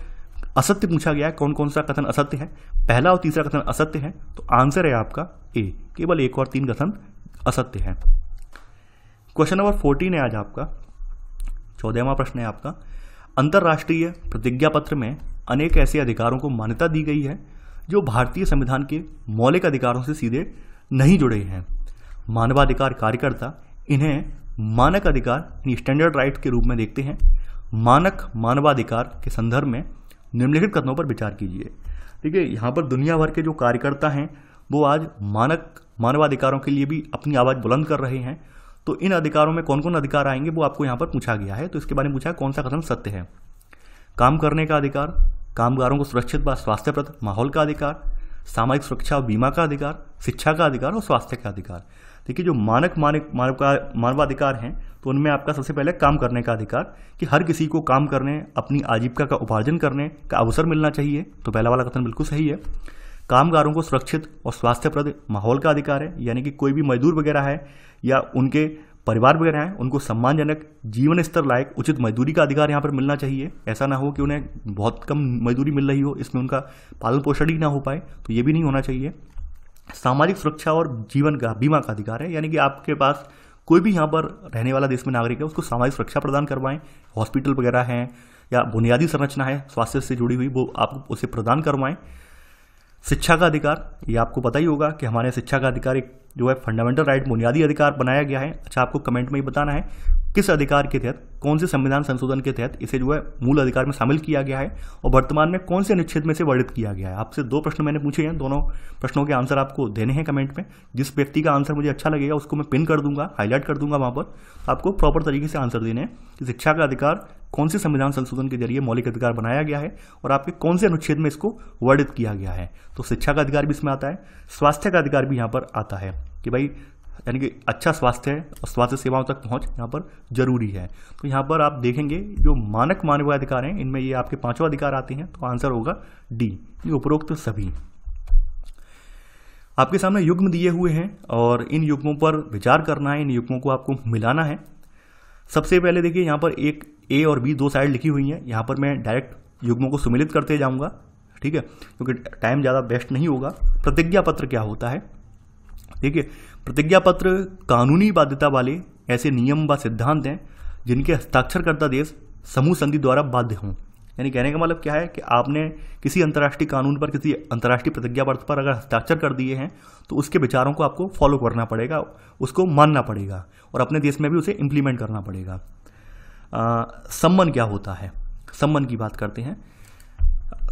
असत्य पूछा गया है कौन कौन सा कथन असत्य है पहला और तीसरा कथन असत्य है तो आंसर है आपका ए केवल एक और तीन कथन असत्य है क्वेश्चन नंबर फोर्टीन है आज आपका चौदहवा प्रश्न है आपका अंतर्राष्ट्रीय प्रतिज्ञा पत्र में अनेक ऐसे अधिकारों को मान्यता दी गई है जो भारतीय संविधान के मौलिक अधिकारों से सीधे नहीं जुड़े हैं मानवाधिकार कार्यकर्ता इन्हें मानक अधिकार यानी स्टैंडर्ड राइट के रूप में देखते हैं मानक मानवाधिकार के संदर्भ में निम्नलिखित कथनों पर विचार कीजिए देखिए यहाँ पर दुनिया भर के जो कार्यकर्ता हैं वो आज मानक मानवाधिकारों के लिए भी अपनी आवाज़ बुलंद कर रहे हैं तो इन अधिकारों में कौन कौन अधिकार आएंगे वो आपको यहाँ पर पूछा गया है तो इसके बारे में पूछा है कौन सा कथन सत्य है काम करने का अधिकार कामगारों को सुरक्षित व स्वास्थ्यप्रद माहौल का अधिकार सामाजिक सुरक्षा बीमा का अधिकार शिक्षा का अधिकार और स्वास्थ्य का अधिकार देखिए जो मानक मानक मानव का मानवाधिकार हैं तो उनमें आपका सबसे पहले काम करने का अधिकार कि हर किसी को काम करने अपनी आजीविका का उपार्जन करने का अवसर मिलना चाहिए तो पहला वाला कथन बिल्कुल सही है कामगारों को सुरक्षित और स्वास्थ्यप्रद माहौल का अधिकार है यानी कि कोई भी मजदूर वगैरह है या उनके परिवार वगैरह हैं उनको सम्मानजनक जीवन स्तर लायक उचित मजदूरी का अधिकार यहाँ पर मिलना चाहिए ऐसा ना हो कि उन्हें बहुत कम मजदूरी मिल रही हो इसमें उनका पालन पोषण ही ना हो पाए तो ये भी नहीं होना चाहिए सामाजिक सुरक्षा और जीवन का बीमा का अधिकार है यानी कि आपके पास कोई भी यहाँ पर रहने वाला देश में नागरिक है उसको सामाजिक सुरक्षा प्रदान करवाएं हॉस्पिटल वगैरह हैं या बुनियादी संरचना है स्वास्थ्य से जुड़ी हुई वो आप उसे प्रदान करवाएं शिक्षा का अधिकार ये आपको पता ही होगा कि हमारे शिक्षा का अधिकार एक जो है फंडामेंटल राइट बुनियादी अधिकार बनाया गया है अच्छा आपको कमेंट में ही बताना है किस अधिकार के तहत कौन से संविधान संशोधन के तहत इसे जो है मूल अधिकार में शामिल किया गया है और वर्तमान में कौन से अनुच्छेद में से वर्णित किया गया है आपसे दो प्रश्न मैंने पूछे हैं दोनों प्रश्नों के आंसर आपको देने हैं कमेंट में जिस व्यक्ति का आंसर मुझे अच्छा लगेगा उसको मैं पिन कर दूंगा हाईलाइट कर दूंगा वहाँ पर आपको प्रॉपर तरीके से आंसर देने हैं कि शिक्षा का अधिकार कौन से संविधान संशोधन के जरिए मौलिक अधिकार बनाया गया है और आपके कौन से अनुच्छेद में इसको वर्णित किया गया है तो शिक्षा का अधिकार भी इसमें आता है स्वास्थ्य का अधिकार भी यहाँ पर आता है कि भाई यानी कि अच्छा स्वास्थ्य है और स्वास्थ्य सेवाओं तक पहुंच यहाँ पर जरूरी है तो यहाँ पर आप देखेंगे जो मानक मानवाधिकार हैं इनमें ये आपके पांचवा अधिकार आते हैं तो आंसर होगा डी ये उपरोक्त सभी आपके सामने युग्म दिए हुए हैं और इन युग्मों पर विचार करना है इन युग्मों को आपको मिलाना है सबसे पहले देखिए यहाँ पर एक ए और बी दो साइड लिखी हुई हैं यहाँ पर मैं डायरेक्ट युग्मों को सुमिलित करते जाऊँगा ठीक है क्योंकि टाइम ज़्यादा बेस्ट नहीं होगा प्रतिज्ञा पत्र क्या होता है ठीक है प्रतिज्ञा पत्र कानूनी बाध्यता वाले ऐसे नियम व सिद्धांत हैं जिनके हस्ताक्षरकर्ता देश समूह संधि द्वारा बाध्य हों यानी कहने का मतलब क्या है कि आपने किसी अंतर्राष्ट्रीय कानून पर किसी अंतर्राष्ट्रीय प्रतिज्ञा पत्र पर अगर हस्ताक्षर कर दिए हैं तो उसके विचारों को आपको फॉलो करना पड़ेगा उसको मानना पड़ेगा और अपने देश में भी उसे इम्प्लीमेंट करना पड़ेगा सम्मन क्या होता है सम्मन की बात करते हैं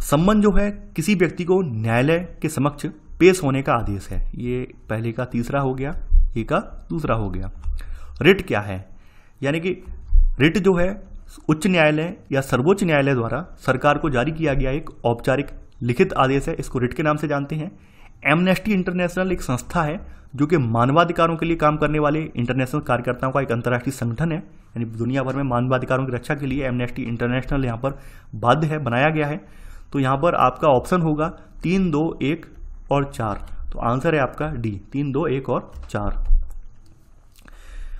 सम्मन जो है किसी व्यक्ति को न्यायालय के समक्ष पेश होने का आदेश है ये पहले का तीसरा हो गया ये का दूसरा हो गया रिट क्या है यानी कि रिट जो है उच्च न्यायालय या सर्वोच्च न्यायालय द्वारा सरकार को जारी किया गया एक औपचारिक लिखित आदेश है इसको रिट के नाम से जानते हैं एमनेस्टी इंटरनेशनल एक संस्था है जो कि मानवाधिकारों के लिए काम करने वाले इंटरनेशनल कार्यकर्ताओं का एक अंतर्राष्ट्रीय संगठन है यानी दुनिया भर में मानवाधिकारों की रक्षा के लिए एमनेस्टी इंटरनेशनल यहाँ पर बाध्य है बनाया गया है तो यहाँ पर आपका ऑप्शन होगा तीन दो एक और चार तो आंसर है आपका डी तीन दो एक और चार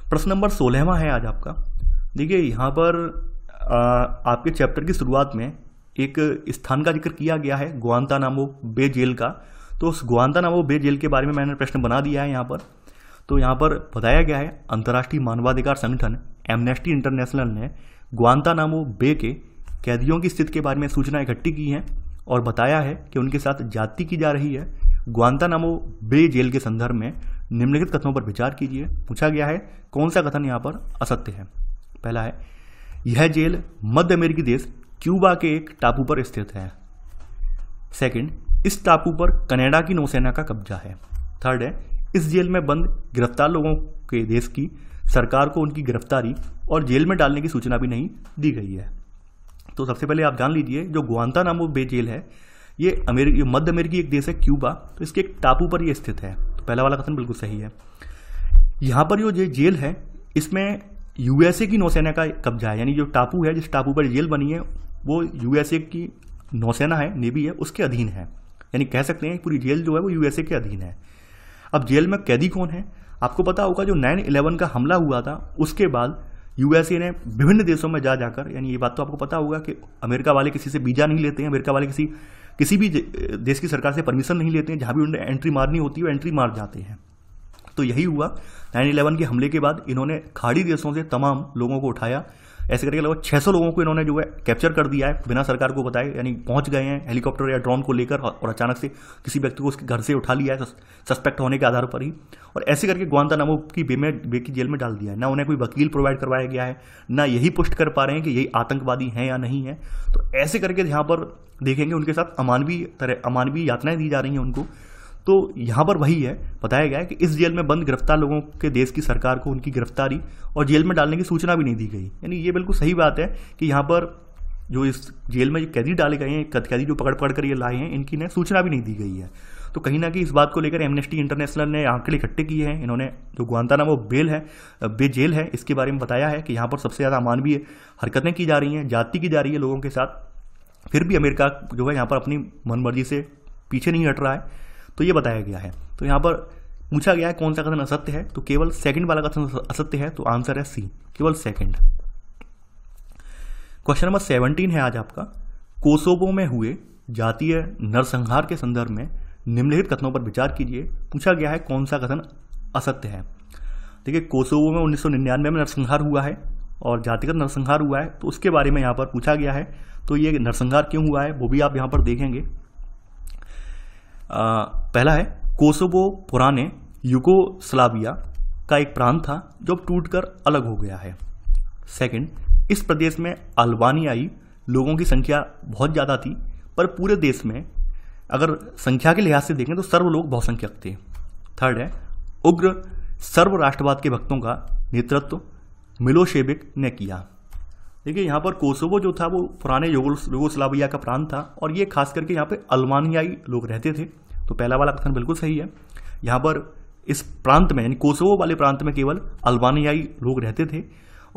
प्रश्न नंबर सोलहवा है आज आपका देखिए यहाँ पर आ, आपके चैप्टर की शुरुआत में एक स्थान का जिक्र किया गया है नामो बे जेल का तो उस गुआंतानामो बे जेल के बारे में मैंने प्रश्न बना दिया है यहाँ पर तो यहाँ पर बताया गया है अंतर्राष्ट्रीय मानवाधिकार संगठन एमनेस्टी इंटरनेशनल ने गुआंतानामो बे के कैदियों की स्थिति के बारे में सूचना इकट्ठी की है और बताया है कि उनके साथ जाति की जा रही है नामो बे जेल के संदर्भ में निम्नलिखित कथनों पर विचार कीजिए पूछा गया है कौन सा कथन यहाँ पर असत्य है पहला है यह जेल मध्य अमेरिकी देश क्यूबा के एक टापू पर स्थित है सेकंड इस टापू पर कनाडा की नौसेना का कब्जा है थर्ड है इस जेल में बंद गिरफ्तार लोगों के देश की सरकार को उनकी गिरफ्तारी और जेल में डालने की सूचना भी नहीं दी गई है तो सबसे पहले आप जान लीजिए जो गुआंता नाम वो बे जेल है ये अमेरिकी मध्य अमेरिकी एक देश है क्यूबा तो इसके एक टापू पर ये स्थित है तो पहला वाला कथन बिल्कुल सही है यहाँ पर जो ये जेल है इसमें यूएसए की नौसेना का कब्जा है यानी जो टापू है जिस टापू पर जेल बनी है वो यूएसए की नौसेना है नेवी है उसके अधीन है यानी कह सकते हैं पूरी जेल जो है वो यूएसए के अधीन है अब जेल में कैदी कौन है आपको पता होगा जो नाइन इलेवन का हमला हुआ था उसके बाद यूएसए ने विभिन्न देशों में जा जाकर यानी ये बात तो आपको पता होगा कि अमेरिका वाले किसी से वीज़ा नहीं लेते हैं अमेरिका वाले किसी किसी भी देश की सरकार से परमिशन नहीं लेते हैं जहाँ भी उन्हें एंट्री मारनी होती है वो एंट्री मार जाते हैं तो यही हुआ नाइन इलेवन के हमले के बाद इन्होंने खाड़ी देशों से तमाम लोगों को उठाया ऐसे करके लगभग छह लोगों को इन्होंने जो है कैप्चर कर दिया है बिना सरकार को बताए यानी पहुंच गए हैं हेलीकॉप्टर या ड्रोन को लेकर और अचानक से किसी व्यक्ति को उसके घर से उठा लिया है सस्पेक्ट होने के आधार पर ही और ऐसे करके नामो की बेमे बे की जेल में डाल दिया है ना उन्हें कोई वकील प्रोवाइड करवाया गया है ना यही पुष्ट कर पा रहे हैं कि यही आतंकवादी हैं या नहीं है तो ऐसे करके यहाँ पर देखेंगे उनके साथ अमानवीय तरह अमानवीय यात्राएं दी जा रही हैं उनको तो यहाँ पर वही है बताया गया है कि इस जेल में बंद गिरफ्तार लोगों के देश की सरकार को उनकी गिरफ्तारी और जेल में डालने की सूचना भी नहीं दी गई यानी ये बिल्कुल सही बात है कि यहाँ पर जो इस जेल में कैदी डाले गए हैं कैदी जो पकड़ पकड़ कर ये लाए हैं इनकी ने सूचना भी नहीं दी गई है तो कहीं ना कहीं इस बात को लेकर एमनेस्टी इंटरनेशनल ने आंकड़े इकट्ठे किए हैं इन्होंने जो वो बेल है बेजेल है इसके बारे में बताया है कि यहाँ पर सबसे ज़्यादा मानवीय हरकतें की जा रही हैं जाति की जा रही है लोगों के साथ फिर भी अमेरिका जो है यहाँ पर अपनी मनमर्जी से पीछे नहीं हट रहा है तो ये बताया गया है तो यहाँ पर पूछा गया है कौन सा कथन असत्य है तो केवल सेकंड वाला कथन असत्य है तो आंसर है सी केवल सेकंड क्वेश्चन नंबर सेवनटीन है आज आपका कोसोबो में हुए जातीय नरसंहार के संदर्भ में निम्नलिखित कथनों पर विचार कीजिए पूछा गया है कौन सा कथन असत्य है देखिए कोसोबो में उन्नीस में नरसंहार हुआ है और जातिगत नरसंहार हुआ है तो उसके बारे में यहाँ पर पूछा गया है तो ये नरसंहार क्यों हुआ है वो भी आप यहाँ पर देखेंगे पहला है कोसोवो पुराने युगोस्लाविया का एक प्रांत था जो अब टूटकर अलग हो गया है सेकंड इस प्रदेश में अल्बानियाई लोगों की संख्या बहुत ज़्यादा थी पर पूरे देश में अगर संख्या के लिहाज से देखें तो सर्व लोग बहुसंख्यक थे थर्ड है उग्र सर्व राष्ट्रवाद के भक्तों का नेतृत्व मिलोशेबिक ने किया देखिए यहाँ पर कोसोवो जो था वो पुराने युगोस्लाविया का प्रांत था और ये खास करके यहाँ पे अल्मानियाई लोग रहते थे तो पहला वाला कथन बिल्कुल सही है यहाँ पर इस प्रांत में यानी कोसोवो वाले प्रांत में केवल अल्बानियाई लोग रहते थे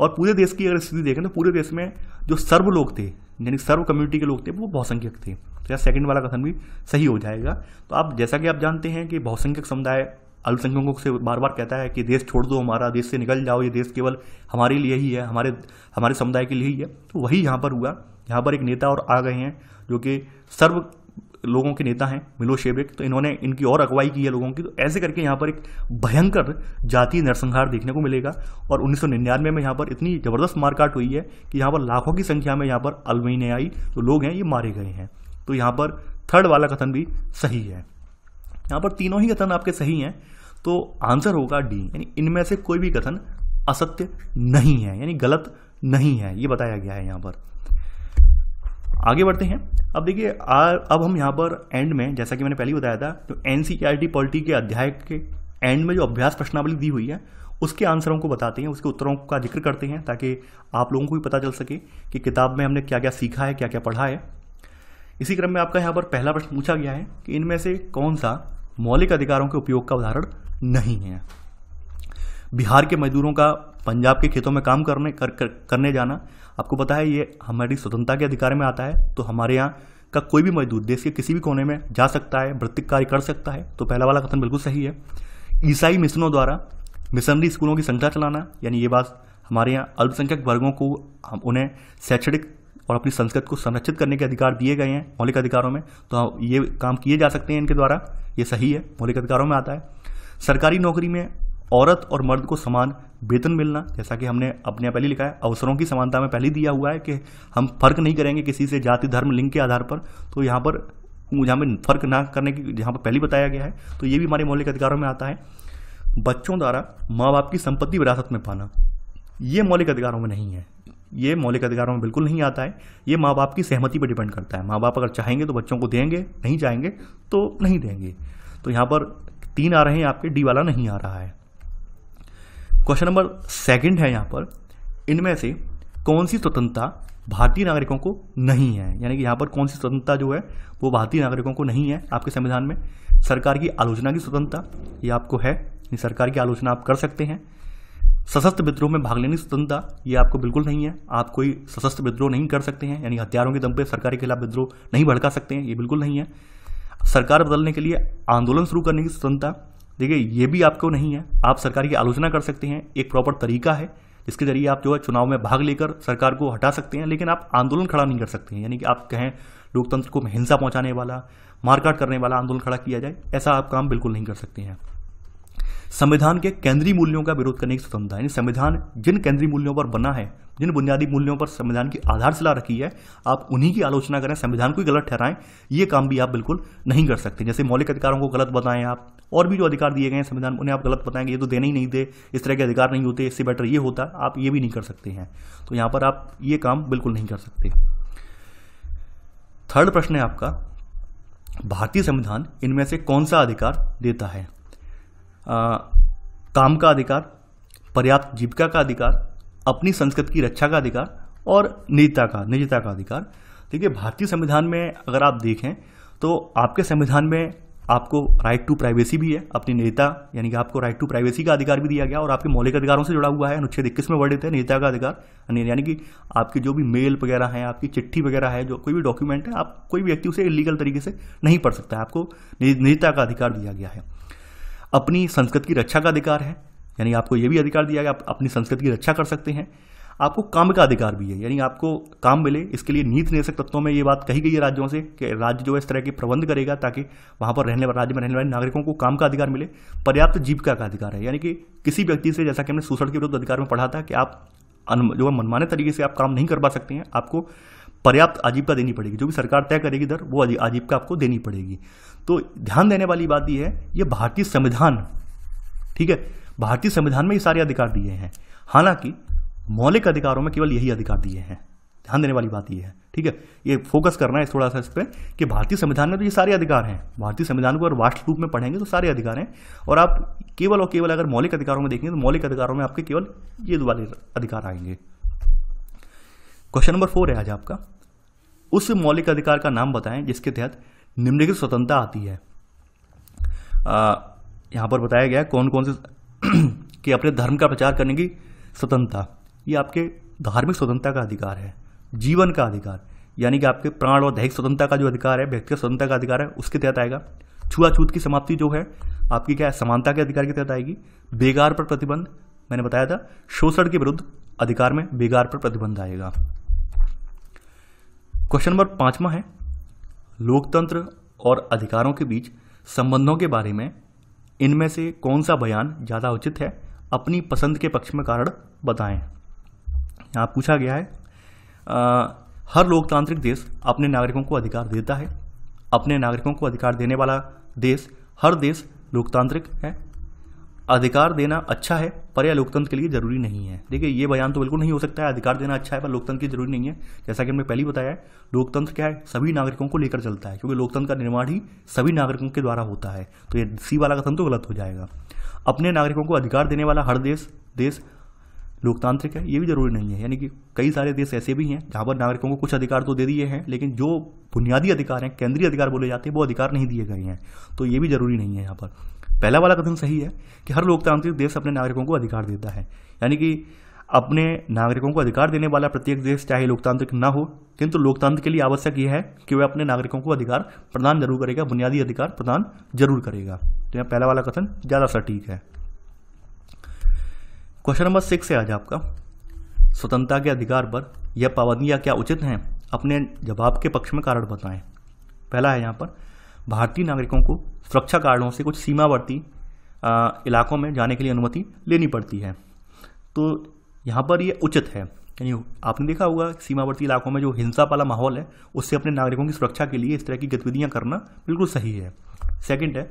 और पूरे देश की अगर स्थिति देखें तो पूरे देश में जो सर्व लोग थे यानी सर्व कम्युनिटी के लोग थे वो बहुसंख्यक थे तो यह सेकंड वाला कथन भी सही हो जाएगा तो आप जैसा कि आप जानते हैं कि बहुसंख्यक समुदाय अल्पसंख्यकों से बार बार कहता है कि देश छोड़ दो हमारा देश से निकल जाओ ये देश केवल हमारे लिए ही है हमारे हमारे समुदाय के लिए ही है तो वही यहाँ पर हुआ यहाँ पर एक नेता और आ गए हैं जो कि सर्व लोगों के नेता हैं मिलो शेबेक तो इन्होंने इनकी और अगुवाई की है लोगों की तो ऐसे करके यहाँ पर एक भयंकर जातीय नरसंहार देखने को मिलेगा और उन्नीस में यहाँ पर इतनी ज़बरदस्त मारकाट हुई है कि यहाँ पर लाखों की संख्या में यहाँ पर अलमीनियाई जो तो लोग हैं ये मारे गए हैं तो यहाँ पर थर्ड वाला कथन भी सही है यहाँ पर तीनों ही कथन आपके सही हैं तो आंसर होगा डी यानी इनमें से कोई भी कथन असत्य नहीं है यानी गलत नहीं है ये बताया गया है यहाँ पर आगे बढ़ते हैं अब देखिए अब हम यहाँ पर एंड में जैसा कि मैंने पहले बताया था तो एन सी e पॉलिटी के अध्याय के एंड में जो अभ्यास प्रश्नावली दी हुई है उसके आंसरों को बताते हैं उसके उत्तरों का जिक्र करते हैं ताकि आप लोगों को भी पता चल सके कि किताब में हमने क्या क्या सीखा है क्या क्या पढ़ा है इसी क्रम में आपका यहाँ पर पहला प्रश्न पूछा गया है कि इनमें से कौन सा मौलिक अधिकारों के उपयोग का उदाहरण नहीं है बिहार के मजदूरों का पंजाब के खेतों में काम करने कर, कर, करने जाना आपको पता है ये हमारी स्वतंत्रता के अधिकार में आता है तो हमारे यहाँ का कोई भी मजदूर देश के किसी भी कोने में जा सकता है वृत्तिक कार्य कर सकता है तो पहला वाला कथन बिल्कुल सही है ईसाई मिशनों द्वारा मिशनरी स्कूलों की संख्या चलाना यानी ये बात हमारे यहाँ अल्पसंख्यक वर्गों को हम उन्हें शैक्षणिक और अपनी संस्कृत को संरक्षित करने के अधिकार दिए गए हैं मौलिक अधिकारों में तो ये काम किए जा सकते हैं इनके द्वारा ये सही है मौलिक अधिकारों में आता है सरकारी नौकरी में औरत और मर्द को समान वेतन मिलना जैसा कि हमने अपने पहले लिखा है अवसरों की समानता में पहले दिया हुआ है कि हम फर्क नहीं करेंगे किसी से जाति धर्म लिंग के आधार पर तो यहाँ पर जहाँ पर फर्क ना करने की जहाँ पर पहले बताया गया है तो ये भी हमारे मौलिक अधिकारों में आता है बच्चों द्वारा माँ बाप की संपत्ति विरासत में पाना ये मौलिक अधिकारों में नहीं है ये मौलिक अधिकारों में बिल्कुल नहीं आता है ये माँ बाप की सहमति पर डिपेंड करता है माँ बाप अगर चाहेंगे तो बच्चों को देंगे नहीं चाहेंगे तो नहीं देंगे तो यहाँ पर तीन आ रहे हैं आपके डी वाला नहीं आ रहा है क्वेश्चन नंबर सेकंड है यहाँ पर इनमें से कौन सी स्वतंत्रता भारतीय नागरिकों को नहीं है यानी कि यहाँ पर कौन सी स्वतंत्रता जो है वो भारतीय नागरिकों को नहीं है आपके संविधान में सरकार की आलोचना की स्वतंत्रता ये आपको है सरकार की आलोचना आप कर सकते हैं सशस्त्र विद्रोह में भाग लेने की स्वतंत्रता ये आपको बिल्कुल नहीं है आप कोई सशस्त्र विद्रोह नहीं कर सकते हैं यानी हथियारों के दम पर सरकार के खिलाफ विद्रोह नहीं भड़का सकते हैं ये बिल्कुल नहीं है सरकार बदलने के लिए आंदोलन शुरू करने की स्वतंत्रता देखिए ये भी आपको नहीं है आप सरकार की आलोचना कर सकते हैं एक प्रॉपर तरीका है जिसके जरिए आप जो है चुनाव में भाग लेकर सरकार को हटा सकते हैं लेकिन आप आंदोलन खड़ा नहीं कर सकते हैं यानी कि आप कहें लोकतंत्र को हिंसा पहुंचाने वाला मारकाट करने वाला आंदोलन खड़ा किया जाए ऐसा आप काम बिल्कुल नहीं कर सकते हैं संविधान के केंद्रीय मूल्यों का विरोध करने की स्वतंत्रता यानी संविधान जिन केंद्रीय मूल्यों पर बना है जिन बुनियादी मूल्यों पर संविधान की आधारशिला रखी है आप उन्हीं की आलोचना करें संविधान को ही गलत ठहराएं ये काम भी आप बिल्कुल नहीं कर सकते जैसे मौलिक अधिकारों को गलत बताएं आप और भी जो अधिकार दिए गए हैं संविधान उन्हें आप गलत बताएंगे ये तो देने ही नहीं दे इस तरह के अधिकार नहीं होते इससे बेटर ये होता आप ये भी नहीं कर सकते हैं तो यहाँ पर आप ये काम बिल्कुल नहीं कर सकते थर्ड प्रश्न है आपका भारतीय संविधान इनमें से कौन सा अधिकार देता है आ, काम का अधिकार पर्याप्त जीविका का अधिकार अपनी संस्कृति की रक्षा का अधिकार और निजता का निजता का अधिकार देखिए भारतीय संविधान में अगर आप देखें तो आपके संविधान में आपको राइट टू प्राइवेसी भी है अपनी नेता यानी कि आपको राइट टू प्राइवेसी का अधिकार भी दिया गया और आपके मौलिक अधिकारों से जुड़ा हुआ है अनुच्छेद इक्कीस में वर्णित है नेता का अधिकार यानी कि आपके जो भी मेल वगैरह हैं आपकी चिट्ठी वगैरह है जो कोई भी डॉक्यूमेंट है आप कोई भी व्यक्ति उसे इलीगल तरीके से नहीं पढ़ सकता है आपको नेता का अधिकार दिया गया है अपनी संस्कृति की रक्षा का अधिकार है यानी आपको ये भी अधिकार दिया गया आप अपनी संस्कृति की रक्षा कर सकते हैं आपको काम का अधिकार भी है यानी आपको काम मिले इसके लिए नीति निरसक तत्वों में ये बात कही गई है राज्यों से कि राज्य जो है इस तरह के प्रबंध करेगा ताकि वहाँ पर रहने वाले राज्य में रहने वाले नागरिकों को काम का अधिकार मिले पर्याप्त जीविका का अधिकार है यानी कि किसी व्यक्ति से जैसा कि हमने शोषण के विरुद्ध अधिकार में पढ़ा था कि आप जो है मनमाने तरीके से आप काम नहीं करवा सकते हैं आपको पर्याप्त आजीविका देनी पड़ेगी जो भी सरकार तय करेगी दर वो आजीविका आपको देनी पड़ेगी तो ध्यान देने वाली बात यह है ये भारतीय संविधान ठीक है भारतीय संविधान में ये सारे अधिकार दिए हैं हालांकि मौलिक अधिकारों में केवल यही अधिकार दिए हैं ध्यान देने वाली बात यह है ठीक है ये फोकस करना है थोड़ा सा इस पर कि भारतीय संविधान में तो ये सारे अधिकार हैं भारतीय संविधान को अगर राष्ट्र रूप में पढ़ेंगे तो सारे अधिकार हैं और आप केवल और केवल अगर मौलिक अधिकारों में देखेंगे तो मौलिक अधिकारों में आपके केवल ये वाले अधिकार आएंगे क्वेश्चन नंबर फोर है आज आपका उस मौलिक अधिकार का नाम बताएं जिसके तहत निम्नलिखित स्वतंत्रता आती है आ, यहां पर बताया गया कौन कौन से कि अपने धर्म का प्रचार करने की स्वतंत्रता ये आपके धार्मिक स्वतंत्रता का अधिकार है जीवन का अधिकार यानी कि आपके प्राण और दैहिक स्वतंत्रता का जो अधिकार है व्यक्तिगत स्वतंत्रता का अधिकार है उसके तहत आएगा छुआछूत की समाप्ति जो है आपकी क्या है समानता के अधिकार के तहत आएगी बेगार पर प्रतिबंध मैंने बताया था शोषण के विरुद्ध अधिकार में बेगार पर प्रतिबंध आएगा क्वेश्चन नंबर पांचवा है लोकतंत्र और अधिकारों के बीच संबंधों के बारे में इनमें से कौन सा बयान ज़्यादा उचित है अपनी पसंद के पक्ष में कारण बताएं यहाँ पूछा गया है आ, हर लोकतांत्रिक देश अपने नागरिकों को अधिकार देता है अपने नागरिकों को अधिकार देने वाला देश हर देश लोकतांत्रिक है अधिकार देना अच्छा है पर यह लोकतंत्र के लिए जरूरी नहीं है देखिए ये बयान तो बिल्कुल नहीं हो सकता है अधिकार देना अच्छा है पर लोकतंत्र की जरूरी नहीं है जैसा कि हमने पहले बताया है लोकतंत्र क्या है सभी नागरिकों को लेकर चलता है क्योंकि लोकतंत्र का निर्माण ही सभी नागरिकों के द्वारा होता है तो ये सी वाला कथन तो गलत हो जाएगा अपने नागरिकों को अधिकार देने वाला हर देश देश लोकतांत्रिक है ये भी जरूरी नहीं है यानी कि कई सारे देश ऐसे भी हैं जहाँ पर नागरिकों को कुछ अधिकार तो दे दिए हैं लेकिन जो बुनियादी अधिकार हैं केंद्रीय अधिकार बोले जाते हैं वो अधिकार नहीं दिए गए हैं तो ये भी जरूरी नहीं है यहाँ पर पहला वाला कथन सही है कि हर लोकतांत्रिक देश अपने नागरिकों को अधिकार देता है यानी कि अपने नागरिकों को अधिकार देने वाला प्रत्येक देश चाहे लोकतांत्रिक न हो किंतु लोकतंत्र के लिए आवश्यक यह है कि वह अपने नागरिकों को अधिकार प्रदान जरूर करेगा बुनियादी अधिकार प्रदान जरूर करेगा तो यहाँ पहला वाला कथन ज़्यादा सटीक है क्वेश्चन नंबर सिक्स है आज आपका स्वतंत्रता के अधिकार पर यह पाबंदियाँ क्या उचित हैं अपने जवाब के पक्ष में कारण बताएं पहला है यहाँ पर भारतीय नागरिकों को सुरक्षा कारणों से कुछ सीमावर्ती इलाकों में जाने के लिए अनुमति लेनी पड़ती है तो यहाँ पर ये उचित है यानी आपने देखा होगा सीमावर्ती इलाकों में जो हिंसा वाला माहौल है उससे अपने नागरिकों की सुरक्षा के लिए इस तरह की गतिविधियाँ करना बिल्कुल सही है सेकंड है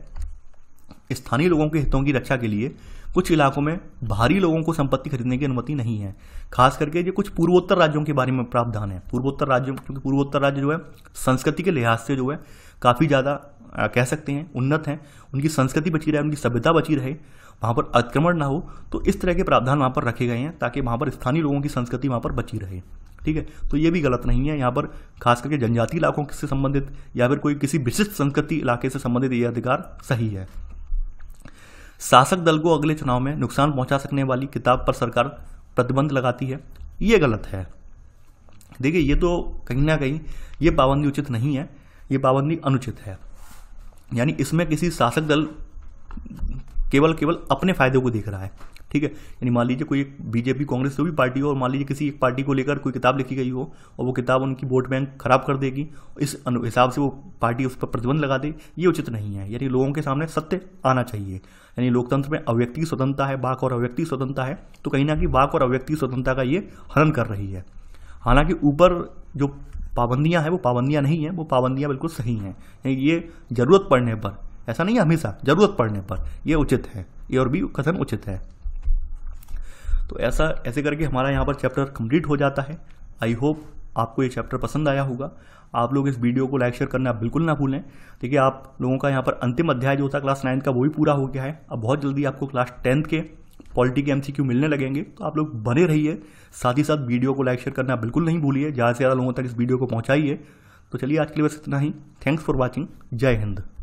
स्थानीय लोगों के हितों की रक्षा के लिए कुछ इलाकों में भारी लोगों को संपत्ति खरीदने की अनुमति नहीं है खास करके ये कुछ पूर्वोत्तर राज्यों के बारे में प्रावधान है पूर्वोत्तर राज्यों क्योंकि पूर्वोत्तर राज्य जो है संस्कृति के लिहाज से जो है काफ़ी ज़्यादा कह सकते हैं उन्नत हैं उनकी संस्कृति बची रहे उनकी सभ्यता बची रहे वहाँ पर अतिक्रमण ना हो तो इस तरह के प्रावधान वहाँ पर रखे गए हैं ताकि वहाँ पर स्थानीय लोगों की संस्कृति वहाँ पर बची रहे ठीक है तो ये भी गलत नहीं है यहाँ पर खास करके जनजातीय इलाकों से संबंधित या फिर कोई किसी विशिष्ट संस्कृति इलाके से संबंधित ये अधिकार सही है शासक दल को अगले चुनाव में नुकसान पहुंचा सकने वाली किताब पर सरकार प्रतिबंध लगाती है ये गलत है देखिए ये तो कहीं ना कहीं ये पाबंदी उचित नहीं है ये पाबंदी अनुचित है यानी इसमें किसी शासक दल केवल केवल अपने फायदे को देख रहा है ठीक है यानी मान लीजिए कोई एक बीजेपी कांग्रेस जो भी पार्टी हो और मान लीजिए किसी एक पार्टी को लेकर कोई किताब लिखी गई हो और वो किताब उनकी वोट बैंक खराब कर देगी इस हिसाब से वो पार्टी उस पर प्रतिबंध लगा दे ये उचित नहीं है यानी लोगों के सामने सत्य आना चाहिए यानी लोकतंत्र में अव्यक्ति की स्वतंत्रता है वाक और अव्यक्ति स्वतंत्रता है तो कहीं ना कहीं वाक और अव्यक्ति स्वतंत्रता का ये हनन कर रही है हालांकि ऊपर जो पाबंदियां हैं वो पाबंदियां नहीं हैं वो पाबंदियां बिल्कुल सही हैं ये ज़रूरत पड़ने पर ऐसा नहीं है हमेशा ज़रूरत पड़ने पर ये उचित है ये और भी कथन उचित है तो ऐसा ऐसे करके हमारा यहाँ पर चैप्टर कंप्लीट हो जाता है आई होप आपको ये चैप्टर पसंद आया होगा आप लोग इस वीडियो को लाइक शेयर करना बिल्कुल ना भूलें देखिए आप लोगों का यहाँ पर अंतिम अध्याय जो था क्लास नाइन्थ का वो भी पूरा हो गया है अब बहुत जल्दी आपको क्लास टेंथ के पॉलिटी के एमसीक्यू मिलने लगेंगे तो आप लोग बने रहिए साथ ही साथ वीडियो को लाइक शेयर करना बिल्कुल नहीं भूलिए ज़्यादा से ज़्यादा लोगों तक इस वीडियो को पहुँचाइए तो चलिए आज के लिए बस इतना ही थैंक्स फॉर वॉचिंग जय हिंद